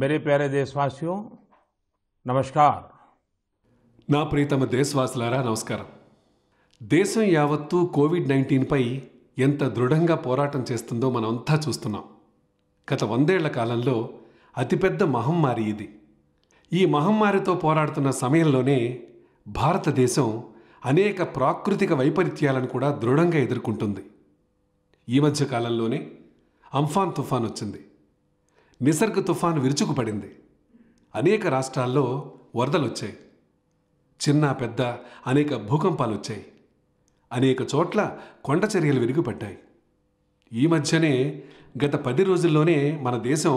मेरे ప్యారే దేశవాసియో నమస్కార్ నా ప్రీతమ దేశవాసులారా నమస్కారం దేశం యావత్తూ కోవిడ్ నైన్టీన్పై ఎంత దృఢంగా పోరాటం చేస్తుందో మనమంతా చూస్తున్నాం గత వందేళ్ల కాలంలో అతిపెద్ద మహమ్మారి ఇది ఈ మహమ్మారితో పోరాడుతున్న సమయంలోనే భారతదేశం అనేక ప్రాకృతిక వైపరీత్యాలను కూడా దృఢంగా ఎదుర్కొంటుంది ఈ మధ్య కాలంలోనే అంఫాన్ తుఫాన్ వచ్చింది నిసర్గ తుఫాను విరుచుకుపడింది అనేక రాష్ట్రాల్లో వరదలు వచ్చాయి చిన్న పెద్ద అనేక భూకంపాలు వచ్చాయి అనేక చోట్ల కొండ చర్యలు విరిగిపడ్డాయి ఈ మధ్యనే గత పది రోజుల్లోనే మన దేశం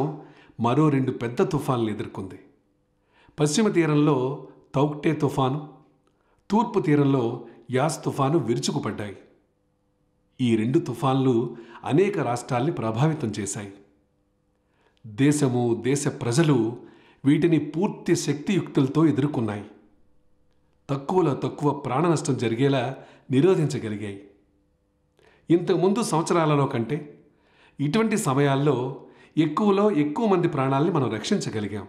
మరో రెండు పెద్ద తుఫాన్లు ఎదుర్కొంది పశ్చిమ తీరంలో తౌక్టే తుఫాను తూర్పు తీరంలో యాస్ తుఫాను విరుచుకుపడ్డాయి ఈ రెండు తుఫాన్లు అనేక రాష్ట్రాల్ని ప్రభావితం చేశాయి దేశము దేశ ప్రజలు వీటిని పూర్తి శక్తియుక్తులతో ఎదుర్కొన్నాయి తక్కువలో తక్కువ ప్రాణ నష్టం జరిగేలా నిరోధించగలిగాయి ఇంతకుముందు సంవత్సరాలలో కంటే ఇటువంటి సమయాల్లో ఎక్కువలో ఎక్కువ మంది ప్రాణాలని మనం రక్షించగలిగాం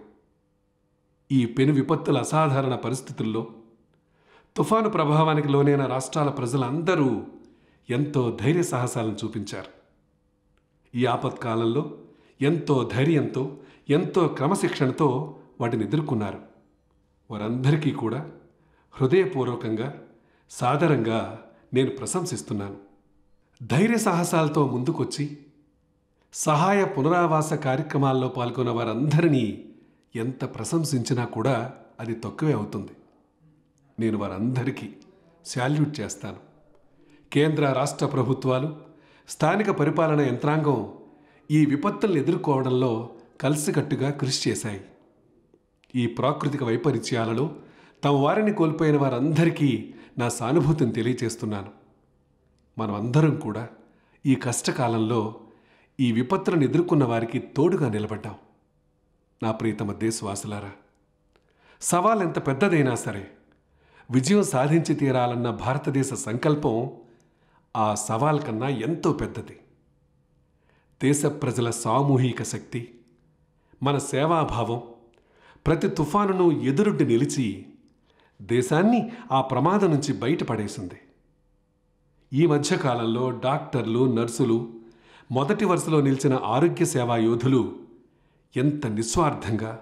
ఈ పెను విపత్తుల అసాధారణ పరిస్థితుల్లో తుఫాను ప్రభావానికి లోనైన రాష్ట్రాల ప్రజలందరూ ఎంతో ధైర్య సాహసాలను చూపించారు ఈ ఆపత్కాలంలో ఎంతో ధైర్యంతో ఎంతో క్రమశిక్షణతో వాటిని ఎదుర్కొన్నారు వారందరికీ కూడా హృదయపూర్వకంగా సాదరంగా నేను ప్రశంసిస్తున్నాను ధైర్య సాహసాలతో ముందుకొచ్చి సహాయ పునరావాస కార్యక్రమాల్లో పాల్గొన్న వారందరినీ ఎంత ప్రశంసించినా కూడా అది తక్కువే అవుతుంది నేను వారందరికీ శాల్యూట్ చేస్తాను కేంద్ర రాష్ట్ర ప్రభుత్వాలు స్థానిక పరిపాలన యంత్రాంగం ఈ విపత్తులను ఎదుర్కోవడంలో కలిసికట్టుగా కృషి చేశాయి ఈ ప్రాకృతిక వైపరీత్యాలలో తమ వారిని కోల్పోయిన వారందరికీ నా సానుభూతిని తెలియచేస్తున్నాను మనమందరం కూడా ఈ కష్టకాలంలో ఈ విపత్తులను ఎదుర్కొన్న వారికి తోడుగా నిలబడ్డాం నా ప్రియతమ దేశవాసులారా సవాల్ ఎంత పెద్దదైనా సరే విజయం సాధించి తీరాలన్న భారతదేశ సంకల్పం ఆ సవాల్ కన్నా ఎంతో పెద్దది దేశ ప్రజల సామూహిక శక్తి మన సేవాభావం ప్రతి తుఫానును ఎదురుడ్డి నిలిచి దేశాన్ని ఆ ప్రమాదం నుంచి బయటపడేసింది ఈ మధ్యకాలంలో డాక్టర్లు నర్సులు మొదటి వరుసలో నిలిచిన ఆరోగ్య సేవా యోధులు ఎంత నిస్వార్థంగా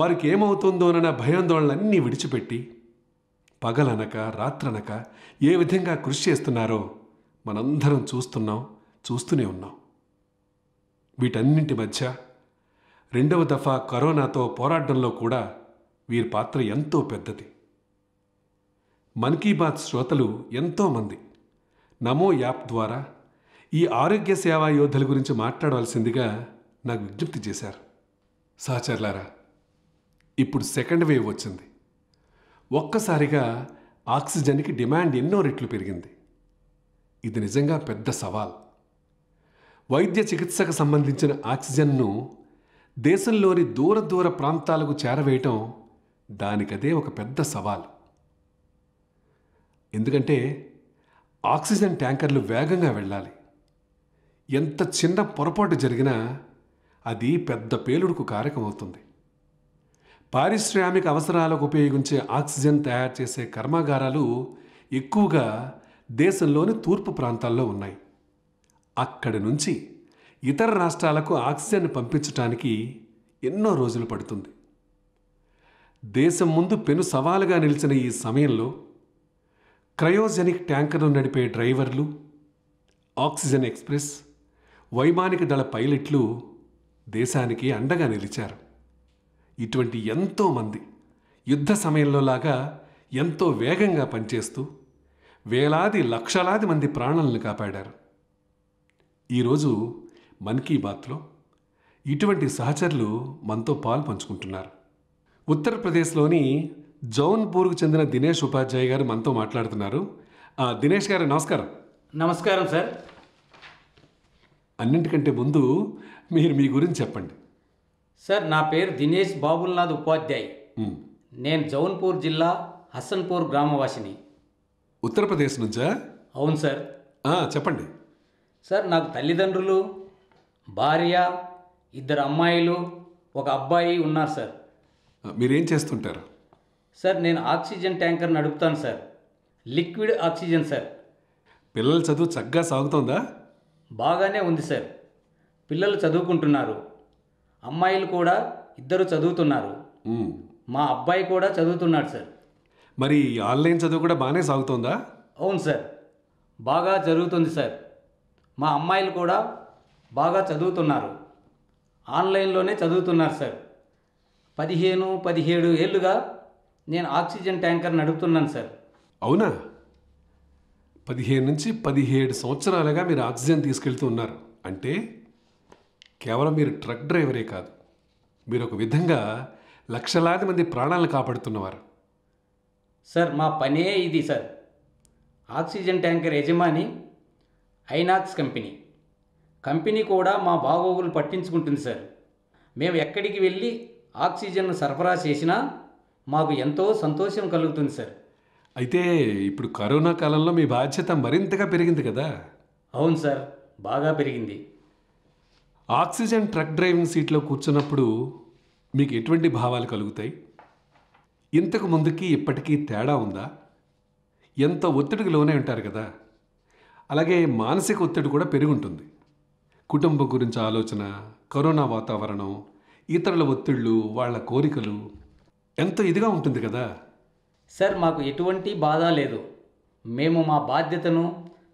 వారికి ఏమవుతుందోనన్న భయాందోళనలన్నీ విడిచిపెట్టి పగలనక రాత్రనక ఏ విధంగా కృషి చేస్తున్నారో మనందరం చూస్తున్నాం చూస్తూనే ఉన్నాం వీటన్నింటి మధ్య రెండవ దఫా కరోనాతో పోరాటంలో కూడా వీరి పాత్ర ఎంతో పెద్దది మన్ కీ బాత్ శ్రోతలు ఎంతోమంది నమో యాప్ ద్వారా ఈ ఆరోగ్య సేవా యోధుల గురించి మాట్లాడవలసిందిగా నాకు విజ్ఞప్తి చేశారు సహచరులారా ఇప్పుడు సెకండ్ వేవ్ వచ్చింది ఒక్కసారిగా ఆక్సిజన్కి డిమాండ్ ఎన్నో రెట్లు పెరిగింది ఇది నిజంగా పెద్ద సవాల్ వైద్య చికిత్సకు సంబంధించిన ఆక్సిజన్ను దేశంలోని దూర దూర ప్రాంతాలకు చేరవేయటం దానికదే ఒక పెద్ద సవాలు ఎందుకంటే ఆక్సిజన్ ట్యాంకర్లు వేగంగా వెళ్ళాలి ఎంత చిన్న పొరపాటు జరిగినా అది పెద్ద పేలుడుకు కారకమవుతుంది పారిశ్రామిక అవసరాలకు ఉపయోగించే ఆక్సిజన్ తయారు చేసే కర్మాగారాలు ఎక్కువగా దేశంలోని తూర్పు ప్రాంతాల్లో ఉన్నాయి అక్కడి నుంచి ఇతర రాష్ట్రాలకు ఆక్సిజన్ పంపించటానికి ఎన్నో రోజులు పడుతుంది దేశం ముందు పెను సవాలుగా నిలిచిన ఈ సమయంలో క్రయోజెనిక్ ట్యాంకర్ను నడిపే డ్రైవర్లు ఆక్సిజన్ ఎక్స్ప్రెస్ వైమానిక దళ పైలట్లు దేశానికి అండగా నిలిచారు ఇటువంటి ఎంతోమంది యుద్ధ సమయంలోలాగా ఎంతో వేగంగా పనిచేస్తూ వేలాది లక్షలాది మంది ప్రాణాలను కాపాడారు ఈరోజు మన్ కీ బాత్లో ఇటువంటి సహచరులు మనతో పాలు పంచుకుంటున్నారు ఉత్తరప్రదేశ్లోని జౌన్పూర్కు చెందిన దినేష్ ఉపాధ్యాయ గారు మనతో మాట్లాడుతున్నారు దినేష్ గారు నమస్కారం నమస్కారం సార్ అన్నింటికంటే ముందు మీరు మీ గురించి చెప్పండి సార్ నా పేరు దినేష్ బాబుల్నాథ్ ఉపాధ్యాయ్ నేను జౌన్పూర్ జిల్లా హసన్పూర్ గ్రామవాసిని ఉత్తరప్రదేశ్ నుంచా అవును సార్ చెప్పండి సార్ నాకు తల్లిదండ్రులు భార్య ఇద్దరు అమ్మాయిలు ఒక అబ్బాయి ఉన్నారు సార్ మీరేం చేస్తుంటారు సార్ నేను ఆక్సిజన్ ట్యాంకర్ నడుపుతాను సార్ లిక్విడ్ ఆక్సిజన్ సార్ పిల్లల చదువు చక్కగా సాగుతోందా బాగానే ఉంది సార్ పిల్లలు చదువుకుంటున్నారు అమ్మాయిలు కూడా ఇద్దరు చదువుతున్నారు మా అబ్బాయి కూడా చదువుతున్నాడు సార్ మరి ఆన్లైన్ చదువు కూడా బాగానే సాగుతుందా అవును సార్ బాగా జరుగుతుంది సార్ మా అమ్మాయిలు కూడా బాగా చదువుతున్నారు ఆన్లైన్లోనే చదువుతున్నారు సార్ పదిహేను పదిహేడు ఏళ్ళుగా నేను ఆక్సిజన్ ట్యాంకర్ నడుపుతున్నాను సార్ అవునా పదిహేను నుంచి పదిహేడు సంవత్సరాలుగా మీరు ఆక్సిజన్ తీసుకెళ్తూ ఉన్నారు అంటే కేవలం మీరు ట్రక్ డ్రైవరే కాదు మీరు ఒక విధంగా లక్షలాది మంది ప్రాణాలను కాపాడుతున్నవారు సార్ మా పనే ఇది సార్ ఆక్సిజన్ ట్యాంకర్ యజమాని ఐనాక్స్ కంపెనీ కంపెనీ కూడా మా బాగోగులు పట్టించుకుంటుంది సార్ మేము ఎక్కడికి వెళ్ళి ఆక్సిజన్ను సరఫరా చేసినా మాకు ఎంతో సంతోషం కలుగుతుంది సార్ అయితే ఇప్పుడు కరోనా కాలంలో మీ బాధ్యత మరింతగా పెరిగింది కదా అవును సార్ బాగా పెరిగింది ఆక్సిజన్ ట్రక్ డ్రైవింగ్ సీట్లో కూర్చున్నప్పుడు మీకు ఎటువంటి భావాలు కలుగుతాయి ఇంతకు ముందుకి ఇప్పటికీ తేడా ఉందా ఎంత ఒత్తిడికి లోనే ఉంటారు కదా అలాగే మానసిక ఒత్తిడి కూడా పెరుగుంటుంది కుటుంబం గురించి ఆలోచన కరోనా వాతావరణం ఇతరుల ఒత్తిళ్ళు వాళ్ళ కోరికలు ఎంతో ఇదిగా ఉంటుంది కదా సార్ మాకు ఎటువంటి బాధ లేదు మేము మా బాధ్యతను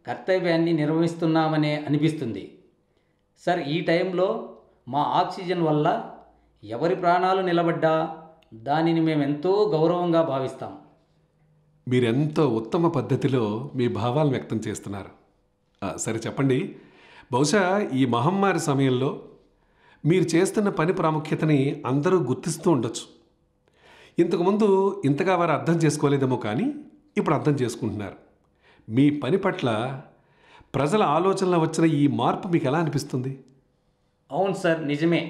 కర్తవ్యాన్ని నిర్వహిస్తున్నామనే అనిపిస్తుంది సార్ ఈ టైంలో మా ఆక్సిజన్ వల్ల ఎవరి ప్రాణాలు నిలబడ్డా దానిని మేమెంతో గౌరవంగా భావిస్తాం మీరెంతో ఉత్తమ పద్ధతిలో మీ భావాలను వ్యక్తం చేస్తున్నారు సరే చెప్పండి బహుశా ఈ మహమ్మారి సమయంలో మీరు చేస్తున్న పని ప్రాముఖ్యతని అందరూ గుర్తిస్తూ ఉండొచ్చు ఇంతకుముందు ఇంతగా వారు అర్థం చేసుకోలేదేమో కానీ ఇప్పుడు అర్థం చేసుకుంటున్నారు మీ పని పట్ల ప్రజల ఆలోచనలో వచ్చిన ఈ మార్పు మీకు ఎలా అనిపిస్తుంది అవును సార్ నిజమే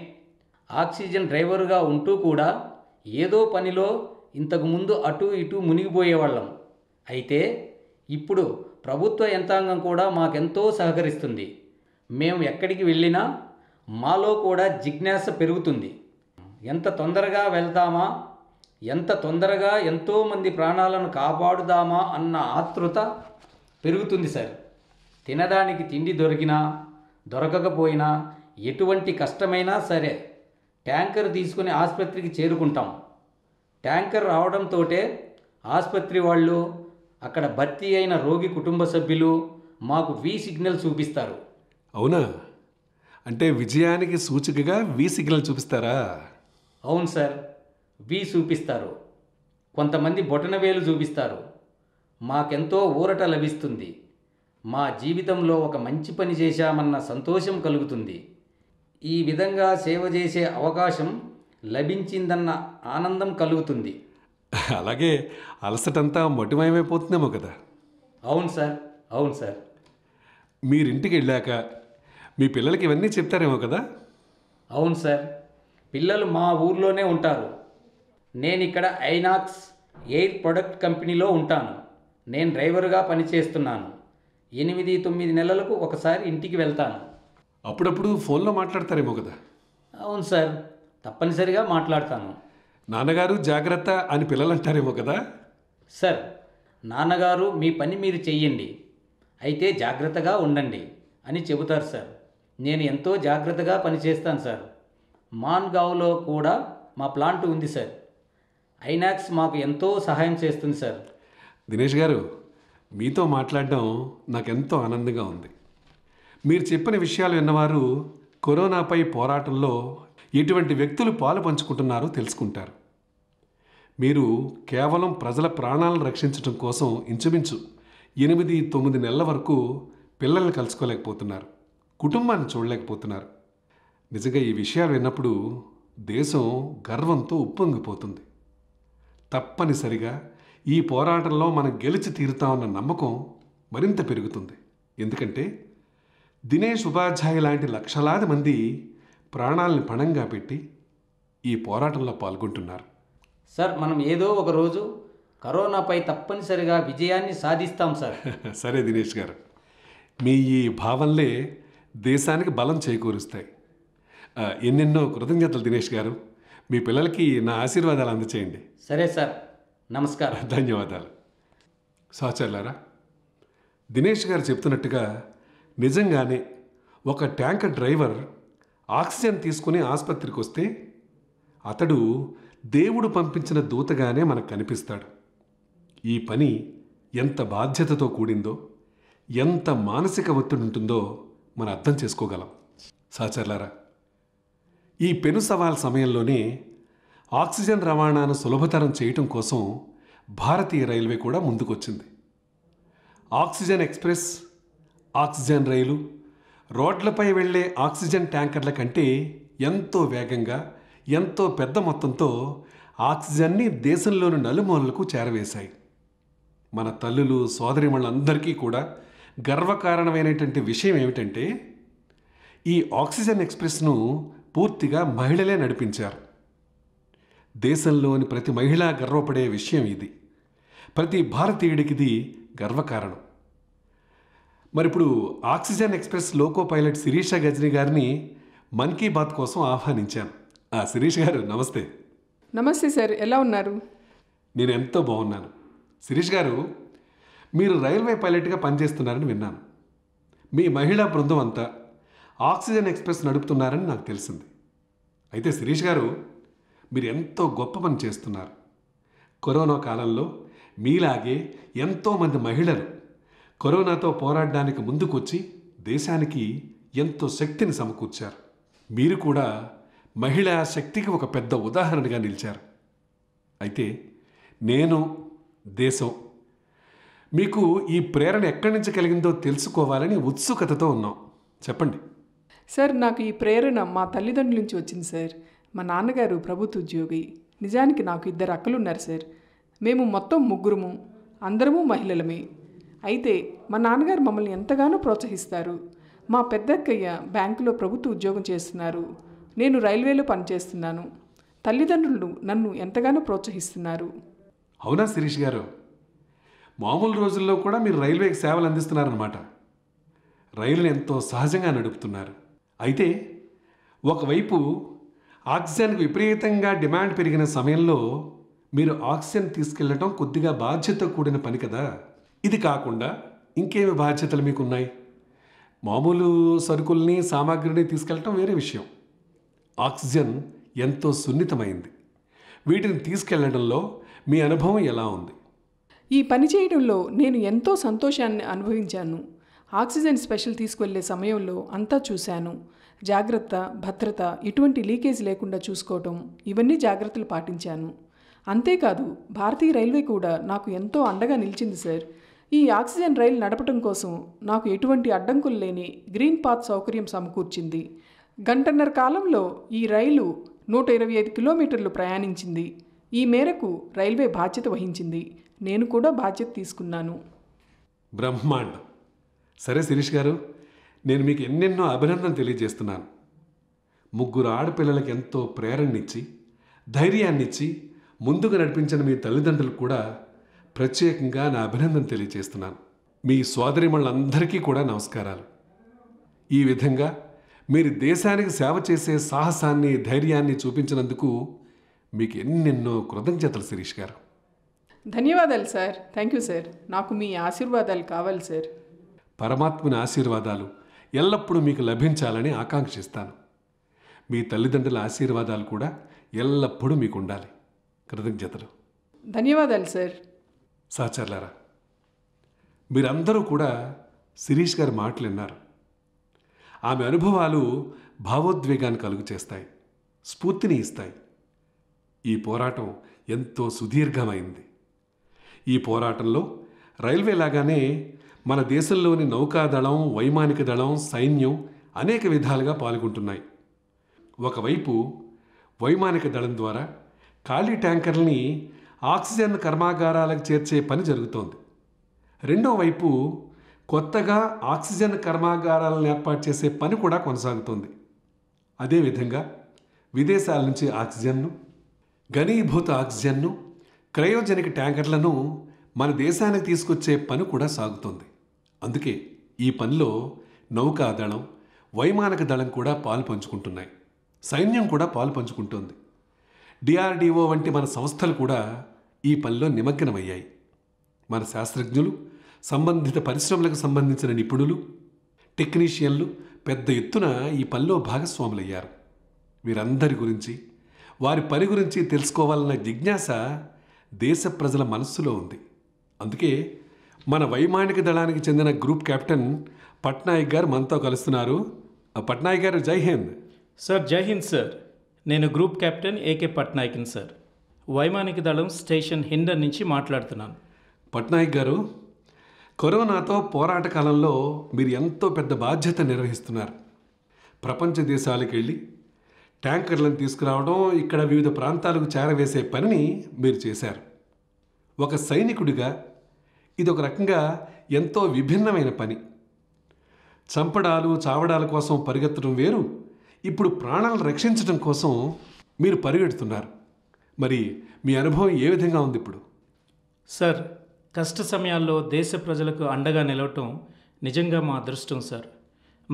ఆక్సిజన్ డ్రైవర్గా ఉంటూ కూడా ఏదో పనిలో ఇంతకుముందు అటు ఇటు మునిగిపోయేవాళ్ళం అయితే ఇప్పుడు ప్రభుత్వ యంత్రాంగం కూడా మాకెంతో సహకరిస్తుంది మేము ఎక్కడికి వెళ్ళినా మాలో కూడా జిజ్ఞాస పెరుగుతుంది ఎంత తొందరగా వెళ్దామా ఎంత తొందరగా ఎంతోమంది ప్రాణాలను కాపాడుదామా అన్న ఆతృత పెరుగుతుంది సార్ తినడానికి తిండి దొరికినా దొరకకపోయినా ఎటువంటి కష్టమైనా సరే ట్యాంకర్ తీసుకుని ఆసుపత్రికి చేరుకుంటాం ట్యాంకర్ రావడంతోటే ఆసుపత్రి వాళ్ళు అక్కడ భర్తీ అయిన రోగి కుటుంబ సభ్యులు మాకు వి సిగ్నల్ చూపిస్తారు అవునా అంటే విజయానికి సూచికగా వి సిగ్నల్ చూపిస్తారా అవును సార్ వి చూపిస్తారు కొంతమంది బొటనవేలు చూపిస్తారు మాకెంతో ఊరట లభిస్తుంది మా జీవితంలో ఒక మంచి పని చేశామన్న సంతోషం కలుగుతుంది ఈ విధంగా సేవ చేసే అవకాశం లభించిందన్న ఆనందం కలుగుతుంది అలాగే అలసటంతా మటుమయమైపోతున్నామో కదా అవును సార్ అవును సార్ మీరింటికి వెళ్ళాక మీ పిల్లలకి ఇవన్నీ చెప్తారేమో కదా అవును సార్ పిల్లలు మా ఊర్లోనే ఉంటారు నేను ఇక్కడ ఐనాక్స్ ఎయిర్ ప్రొడక్ట్ కంపెనీలో ఉంటాను నేను డ్రైవర్గా పనిచేస్తున్నాను ఎనిమిది తొమ్మిది నెలలకు ఒకసారి ఇంటికి వెళ్తాను అప్పుడప్పుడు ఫోన్లో మాట్లాడతారేమో కదా అవును సార్ తప్పనిసరిగా మాట్లాడతాను నాన్నగారు జాగ్రత్త అని పిల్లలు అంటారేమో కదా సార్ నాన్నగారు మీ పని మీరు చెయ్యండి అయితే జాగ్రత్తగా ఉండండి అని చెబుతారు సార్ నేను ఎంతో జాగ్రత్తగా పనిచేస్తాను సార్ మాన్గావ్లో కూడా మా ప్లాంట్ ఉంది సార్ ఐనాక్స్ మాకు ఎంతో సహాయం చేస్తుంది సార్ దినేష్ గారు మీతో మాట్లాడడం నాకు ఎంతో ఆనందంగా ఉంది మీరు చెప్పిన విషయాలు విన్నవారు కరోనాపై పోరాటంలో ఎటువంటి వ్యక్తులు పాలు పంచుకుంటున్నారో తెలుసుకుంటారు మీరు కేవలం ప్రజల ప్రాణాలను రక్షించడం కోసం ఇంచుమించు ఎనిమిది తొమ్మిది నెలల వరకు పిల్లల్ని కలుసుకోలేకపోతున్నారు కుటుంబాన్ని చూడలేకపోతున్నారు నిజంగా ఈ విషయాలు విన్నప్పుడు దేశం గర్వంతో ఉప్పొంగిపోతుంది తప్పనిసరిగా ఈ పోరాటంలో మనం గెలిచి తీరుతామన్న నమ్మకం మరింత పెరుగుతుంది ఎందుకంటే దినేష్ ఉపాధ్యాయ లాంటి లక్షలాది మంది ప్రాణాలని పణంగా పెట్టి ఈ పోరాటంలో పాల్గొంటున్నారు సార్ మనం ఏదో ఒక రోజు కరోనాపై తప్పనిసరిగా విజయాన్ని సాధిస్తాం సార్ సరే దినేష్ గారు మీ ఈ భావనలే దేశానికి బలం చేకూరుస్తాయి ఎన్నెన్నో కృతజ్ఞతలు దినేష్ గారు మీ పిల్లలకి నా ఆశీర్వాదాలు అందచేయండి సరే సార్ నమస్కారం ధన్యవాదాలు సహచరులారా దినేష్ గారు చెప్తున్నట్టుగా నిజంగానే ఒక ట్యాంకర్ డ్రైవర్ ఆక్సిజన్ తీసుకుని ఆసుపత్రికి వస్తే అతడు దేవుడు పంపించిన దూతగానే మనకు కనిపిస్తాడు ఈ పని ఎంత బాధ్యతతో కూడిందో ఎంత మానసిక ఒత్తిడి ఉంటుందో మనం అర్థం చేసుకోగలం సహచరులారా ఈ పెను సవాల్ సమయంలోనే ఆక్సిజన్ రవాణాను సులభతరం చేయటం కోసం భారతీయ రైల్వే కూడా ముందుకొచ్చింది ఆక్సిజన్ ఎక్స్ప్రెస్ ఆక్సిజన్ రైలు రోడ్లపై వెళ్లే ఆక్సిజన్ ట్యాంకర్ల కంటే ఎంతో వేగంగా ఎంతో పెద్ద మొత్తంతో ఆక్సిజన్ని దేశంలోని నలుమూలలకు చేరవేశాయి మన తల్లులు సోదరిమణులందరికీ కూడా గర్వకారణమైనటువంటి విషయం ఏమిటంటే ఈ ఆక్సిజన్ ఎక్స్ప్రెస్ను పూర్తిగా మహిళలే నడిపించారు దేశంలోని ప్రతి మహిళ గర్వపడే విషయం ఇది ప్రతి భారతీయుడికిది గర్వకారణం మరి ఇప్పుడు oxygen express loco pilot Shirisha Gajri గారిని మన్ కీ బాత్ కోసం ఆహ్వానించాను ఆ శిరీష్ గారు నమస్తే నమస్తే సార్ ఎలా ఉన్నారు నేను ఎంతో బాగున్నాను శిరీష్ గారు మీరు రైల్వే పైలట్గా పనిచేస్తున్నారని విన్నాను మీ మహిళా బృందం అంతా ఆక్సిజన్ ఎక్స్ప్రెస్ నడుపుతున్నారని నాకు తెలిసింది అయితే శిరీష్ గారు మీరు ఎంతో గొప్ప పని చేస్తున్నారు కరోనా కాలంలో మీలాగే ఎంతోమంది మహిళలు కరోనాతో పోరాడడానికి ముందుకొచ్చి దేశానికి ఎంతో శక్తిని సమకూర్చారు మీరు కూడా మహిళా శక్తికి ఒక పెద్ద ఉదాహరణగా నిలిచారు అయితే నేను దేశం మీకు ఈ ప్రేరణ ఎక్కడి నుంచి కలిగిందో తెలుసుకోవాలని ఉత్సుకతతో ఉన్నాం చెప్పండి సార్ నాకు ఈ ప్రేరణ మా తల్లిదండ్రుల నుంచి వచ్చింది సార్ మా నాన్నగారు ప్రభుత్వ ఉద్యోగి నిజానికి నాకు ఇద్దరు అక్కలున్నారు సార్ మేము మొత్తం ముగ్గురము అందరము మహిళలమే అయితే మా నాన్నగారు మమ్మల్ని ఎంతగానో ప్రోత్సహిస్తారు మా పెద్దక్కయ్య బ్యాంకులో ప్రభుత్వ ఉద్యోగం చేస్తున్నారు నేను రైల్వేలో పనిచేస్తున్నాను తల్లిదండ్రులు నన్ను ఎంతగానో ప్రోత్సహిస్తున్నారు అవునా శిరీష్ గారు మామూలు రోజుల్లో కూడా మీరు రైల్వేకి సేవలు అందిస్తున్నారన్నమాట రైలును ఎంతో సహజంగా నడుపుతున్నారు అయితే ఒకవైపు ఆక్సిజన్కు విపరీతంగా డిమాండ్ పెరిగిన సమయంలో మీరు ఆక్సిజన్ తీసుకెళ్లడం కొద్దిగా బాధ్యత కూడిన పని కదా ఇది కాకుండా ఇంకేమి బాధ్యతలు మీకు ఉన్నాయి మామూలు సరుకుల్ని సామాగ్రిని తీసుకెళ్ళటం వేరే విషయం ఆక్సిజన్ ఎంతో సున్నితమైంది వీటిని తీసుకెళ్లడంలో మీ అనుభవం ఎలా ఉంది ఈ పని చేయడంలో నేను ఎంతో సంతోషాన్ని అనుభవించాను ఆక్సిజన్ స్పెషల్ తీసుకువెళ్లే సమయంలో అంతా చూశాను జాగ్రత్త భద్రత ఎటువంటి లీకేజ్ లేకుండా చూసుకోవటం ఇవన్నీ జాగ్రత్తలు పాటించాను అంతేకాదు భారతీయ రైల్వే కూడా నాకు ఎంతో అండగా నిలిచింది సార్ ఈ ఆక్సిజన్ రైలు నడపటం కోసం నాకు ఎటువంటి అడ్డంకులు లేని గ్రీన్ పాత్ సౌకర్యం సమకూర్చింది గంటన్నర కాలంలో ఈ రైలు నూట ఇరవై ఐదు కిలోమీటర్లు ప్రయాణించింది ఈ మేరకు రైల్వే బాధ్యత వహించింది నేను కూడా బాధ్యత తీసుకున్నాను బ్రహ్మాండ్ సరే శిరీష్ గారు నేను మీకు ఎన్నెన్నో అభినందన తెలియజేస్తున్నాను ముగ్గురు ఆడపిల్లలకు ఎంతో ప్రేరణనిచ్చి ధైర్యాన్నిచ్చి ముందుగా నడిపించిన మీ తల్లిదండ్రులు కూడా ప్రత్యేకంగా నా అభినందన తెలియజేస్తున్నాను మీ సోదరిమణులందరికీ కూడా నమస్కారాలు ఈ విధంగా మీరు దేశానికి సేవ చేసే సాహసాన్ని ధైర్యాన్ని చూపించినందుకు మీకు ఎన్నెన్నో కృతజ్ఞతలు శిరీష్ గారు ధన్యవాదాలు సార్ థ్యాంక్ యూ సార్ నాకు మీ ఆశీర్వాదాలు కావాలి సార్ పరమాత్మని ఆశీర్వాదాలు ఎల్లప్పుడూ మీకు లభించాలని ఆకాంక్షిస్తాను మీ తల్లిదండ్రుల ఆశీర్వాదాలు కూడా ఎల్లప్పుడూ మీకు ఉండాలి కృతజ్ఞతలు ధన్యవాదాలు సార్ సహచరులారా మీరందరూ కూడా శిరీష్ గారి మాటలు విన్నారు ఆమె అనుభవాలు భావోద్వేగాన్ని కలుగు చేస్తాయి స్ఫూర్తిని ఇస్తాయి ఈ పోరాటం ఎంతో సుదీర్ఘమైంది ఈ పోరాటంలో రైల్వే లాగానే మన దేశంలోని నౌకాదళం వైమానిక దళం సైన్యం అనేక విధాలుగా పాల్గొంటున్నాయి ఒకవైపు వైమానిక దళం ద్వారా ఖాళీ ట్యాంకర్ని ఆక్సిజన్ కర్మాగారాలకు చేర్చే పని జరుగుతోంది రెండో వైపు కొత్తగా ఆక్సిజన్ కర్మాగారాలను ఏర్పాటు చేసే పని కూడా కొనసాగుతోంది అదేవిధంగా విదేశాల నుంచి ఆక్సిజన్ను ఘనీభూత ఆక్సిజన్ను క్రయోజనిక్ ట్యాంకర్లను మన దేశానికి తీసుకొచ్చే పని కూడా సాగుతోంది అందుకే ఈ పనిలో నౌకాదళం వైమానిక దళం కూడా పాలు పంచుకుంటున్నాయి సైన్యం కూడా పాలు పంచుకుంటోంది డిఆర్డిఓ వంటి మన సంస్థలు కూడా ఈ పనిలో నిమగ్నమయ్యాయి మన శాస్త్రజ్ఞులు సంబంధిత పరిశ్రమలకు సంబంధించిన నిపుణులు టెక్నీషియన్లు పెద్ద ఎత్తున ఈ పనిలో భాగస్వాములయ్యారు వీరందరి గురించి వారి పని గురించి తెలుసుకోవాలన్న జిజ్ఞాస దేశ ప్రజల మనస్సులో ఉంది అందుకే మన వైమానిక దళానికి చెందిన గ్రూప్ కెప్టెన్ పట్నాయక్ గారు మనతో కలుస్తున్నారు పట్నాయక్ గారు జై హింద్ సార్ జై హింద్ సార్ నేను గ్రూప్ కెప్టెన్ ఏకే పట్నాయక్ని సార్ వైమానిక దళం స్టేషన్ హిండన్ నుంచి మాట్లాడుతున్నాను పట్నాయక్ గారు కరోనాతో పోరాట కాలంలో మీరు ఎంతో పెద్ద బాధ్యత నిర్వహిస్తున్నారు ప్రపంచ దేశాలకు వెళ్ళి ట్యాంకర్లను తీసుకురావడం ఇక్కడ వివిధ ప్రాంతాలకు చేరవేసే పనిని మీరు చేశారు ఒక సైనికుడిగా ఇది ఒక రకంగా ఎంతో విభిన్నమైన పని చంపడాలు చావడాల కోసం పరిగెత్తడం వేరు ఇప్పుడు ప్రాణాలను రక్షించడం కోసం మీరు పరిగెడుతున్నారు మరి మీ అనుభవం ఏ విధంగా ఉంది ఇప్పుడు సార్ కష్ట సమయాల్లో దేశ ప్రజలకు అండగా నిలవటం నిజంగా మా అదృష్టం సార్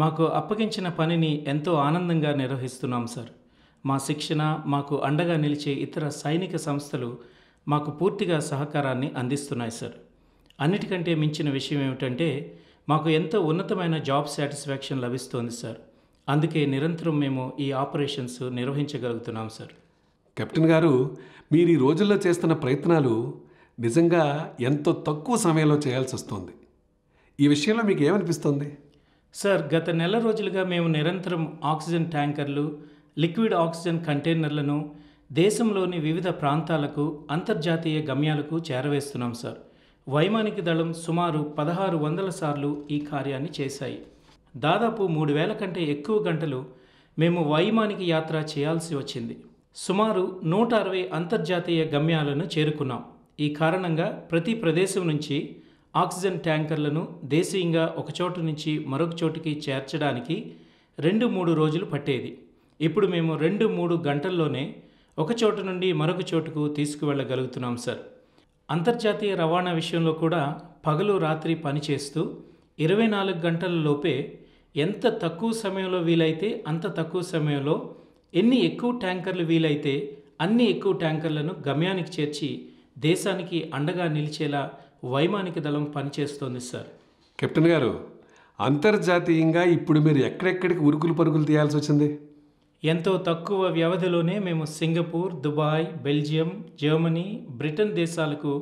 మాకు అప్పగించిన పనిని ఎంతో ఆనందంగా నిర్వహిస్తున్నాం సార్ మా శిక్షణ మాకు అండగా నిలిచే ఇతర సైనిక సంస్థలు మాకు పూర్తిగా సహకారాన్ని అందిస్తున్నాయి సార్ అన్నిటికంటే మించిన విషయం ఏమిటంటే మాకు ఎంతో ఉన్నతమైన జాబ్ సాటిస్ఫాక్షన్ లభిస్తోంది సార్ అందుకే నిరంతరం మేము ఈ ఆపరేషన్స్ నిర్వహించగలుగుతున్నాం సార్ కెప్టెన్ గారు మీరు ఈ రోజుల్లో చేస్తున్న ప్రయత్నాలు నిజంగా ఎంతో తక్కువ సమయంలో చేయాల్సి వస్తుంది ఈ విషయంలో మీకు ఏమనిపిస్తుంది సార్ గత నెల రోజులుగా మేము నిరంతరం ఆక్సిజన్ ట్యాంకర్లు లిక్విడ్ ఆక్సిజన్ కంటైనర్లను దేశంలోని వివిధ ప్రాంతాలకు అంతర్జాతీయ గమ్యాలకు చేరవేస్తున్నాం సార్ వైమానిక దళం సుమారు పదహారు వందల సార్లు ఈ కార్యాన్ని చేశాయి దాదాపు మూడు వేల కంటే ఎక్కువ గంటలు మేము వైమానిక యాత్ర చేయాల్సి వచ్చింది సుమారు నూట అరవై అంతర్జాతీయ గమ్యాలను చేరుకున్నాం ఈ కారణంగా ప్రతి ప్రదేశం నుంచి ఆక్సిజన్ ట్యాంకర్లను దేశీయంగా ఒకచోట నుంచి మరొక చోటికి చేర్చడానికి రెండు మూడు రోజులు పట్టేది ఇప్పుడు మేము రెండు మూడు గంటల్లోనే ఒక చోటు నుండి మరొక చోటుకు తీసుకువెళ్ళగలుగుతున్నాం సార్ అంతర్జాతీయ రవాణా విషయంలో కూడా పగలు రాత్రి పనిచేస్తూ ఇరవై నాలుగు గంటల లోపే ఎంత తక్కువ సమయంలో వీలైతే అంత తక్కువ సమయంలో ఎన్ని ఎక్కువ ట్యాంకర్లు వీలైతే అన్ని ఎక్కువ ట్యాంకర్లను గమ్యానికి చేర్చి దేశానికి అండగా నిలిచేలా వైమానిక దళం పనిచేస్తోంది సార్ కెప్టెన్ గారు అంతర్జాతీయంగా ఇప్పుడు మీరు ఎక్కడెక్కడికి ఉరుకులు పరుగులు తీయాల్సి వచ్చింది ఎంతో తక్కువ వ్యవధిలోనే మేము Singapore Dubai Belgium Germany Britain దేశాలకు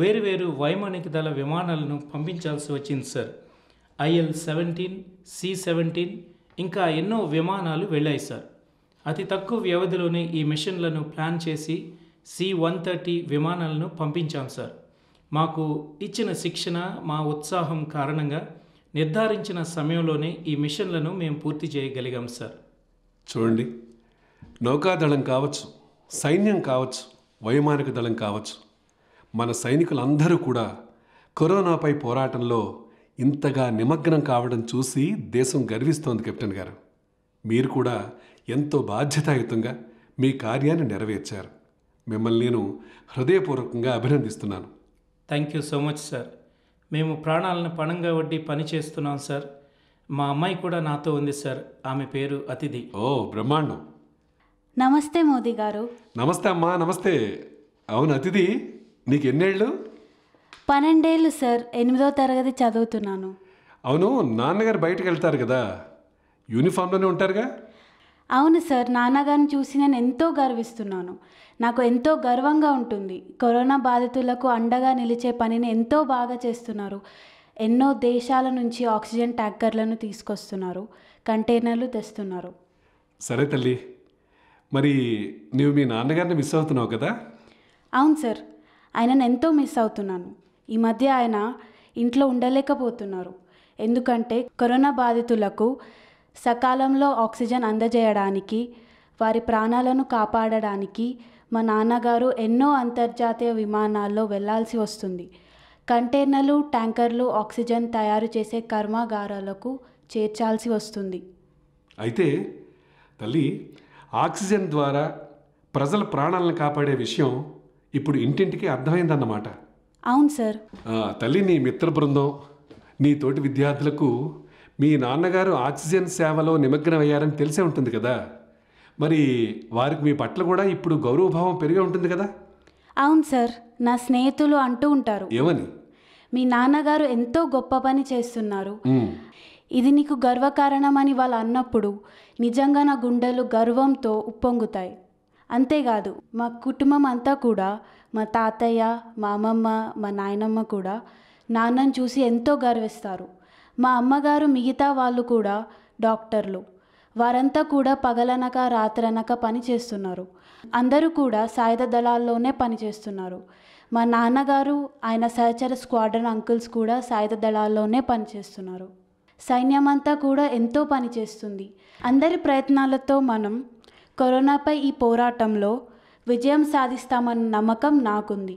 వేరువేరు వైమానిక దళ విమానాలను పంపించాల్సి వచ్చింది sir IL seventeen C seventeen ఇంకా ఎన్నో విమానాలు వెళ్ళాయి సార్ అతి తక్కువ వ్యవధిలోనే ఈ మిషన్లను ప్లాన్ చేసి సి వన్ థర్టీ విమానాలను పంపించాం సార్ మాకు ఇచ్చిన శిక్షణ మా ఉత్సాహం కారణంగా నిర్ధారించిన సమయంలోనే ఈ మిషన్లను మేము పూర్తి చేయగలిగాం సార్ చూడండి నౌకాదళం కావచ్చు సైన్యం కావచ్చు వైమానిక దళం కావచ్చు మన సైనికులందరూ కూడా కరోనాపై పోరాటంలో ఇంతగా నిమగ్నం కావడం చూసి దేశం గర్విస్తోంది కెప్టెన్ గారు మీరు కూడా ఎంతో బాధ్యతాయుతంగా మీ కార్యాన్ని నెరవేర్చారు మిమ్మల్ని నేను హృదయపూర్వకంగా అభినందిస్తున్నాను thank you so much sir మేము ప్రాణాలను పణంగా వడ్డీ పని చేస్తున్నాం సార్ మా అమ్మాయి కూడా నాతో ఉంది సార్ ఆమె పేరు అతిథి ఓ బ్రహ్మాండం నమస్తే మోదీ గారు నమస్తే అమ్మా నమస్తే అవును అతిథి నీకు ఎన్నేళ్ళు పన్నెండేళ్ళు సార్ ఎనిమిదో తరగతి చదువుతున్నాను అవును నాన్నగారు బయటకు వెళ్తారు కదా యూనిఫామ్లోనే ఉంటారుగా అవును సార్ నాన్నగారిని చూసి నేను ఎంతో గర్విస్తున్నాను నాకు ఎంతో గర్వంగా ఉంటుంది కరోనా బాధితులకు అండగా నిలిచే పనిని ఎంతో బాగా చేస్తున్నారు ఎన్నో దేశాల నుంచి ఆక్సిజన్ ట్యాంకర్లను తీసుకొస్తున్నారు కంటైనర్లు తెస్తున్నారు సరే తల్లి మరి నువ్వు మీ నాన్నగారిని మిస్ అవుతున్నావు కదా అవును సార్ ఆయనను ఎంతో మిస్ అవుతున్నాను ఈ మధ్య ఆయన ఇంట్లో ఉండలేకపోతున్నారు ఎందుకంటే కరోనా బాధితులకు సకాలంలో ఆక్సిజన్ అందజేయడానికి వారి ప్రాణాలను కాపాడడానికి మా నాన్నగారు ఎన్నో అంతర్జాతీయ విమానాల్లో వెళ్ళాల్సి వస్తుంది కంటైనర్లు ట్యాంకర్లు ఆక్సిజన్ తయారు చేసే కర్మాగారాలకు చేర్చాల్సి వస్తుంది అయితే తల్లి ఆక్సిజన్ ద్వారా ప్రజల ప్రాణాలను కాపాడే విషయం ఇప్పుడు ఇంటింటికి అర్థమైందన్నమాట అవును సార్ తల్లి నీ మిత్ర బృందం నీ తోటి విద్యార్థులకు మీ నాన్నగారు ఆక్సిజన్ సేవలో నిమగ్నమయ్యారని తెలిసే ఉంటుంది కదా మరి వారికి మీ పట్ల కూడా ఇప్పుడు గౌరవభావం పెరిగి ఉంటుంది కదా అవును సార్ నా స్నేహితులు అంటూ ఉంటారు ఏమని మీ నాన్నగారు ఎంతో గొప్ప పని చేస్తున్నారు ఇది నీకు గర్వకారణమని వాళ్ళు అన్నప్పుడు నిజంగా నా గుండెలు గర్వంతో ఉప్పొంగుతాయి అంతేకాదు మా కుటుంబం అంతా కూడా మా తాతయ్య మా అమ్మమ్మ మా నాయనమ్మ కూడా నాన్నను చూసి ఎంతో గర్విస్తారు మా అమ్మగారు మిగతా వాళ్ళు కూడా డాక్టర్లు వారంతా కూడా పగలనక రాత్రనక పని చేస్తున్నారు అందరూ కూడా సాయుధ దళాల్లోనే పనిచేస్తున్నారు మా నాన్నగారు ఆయన సహచర స్క్వాడ్రన్ అంకుల్స్ కూడా సాయుధ దళాల్లోనే పనిచేస్తున్నారు సైన్యం అంతా కూడా ఎంతో పనిచేస్తుంది అందరి ప్రయత్నాలతో మనం కరోనాపై ఈ పోరాటంలో విజయం సాధిస్తామన్న నమ్మకం నాకుంది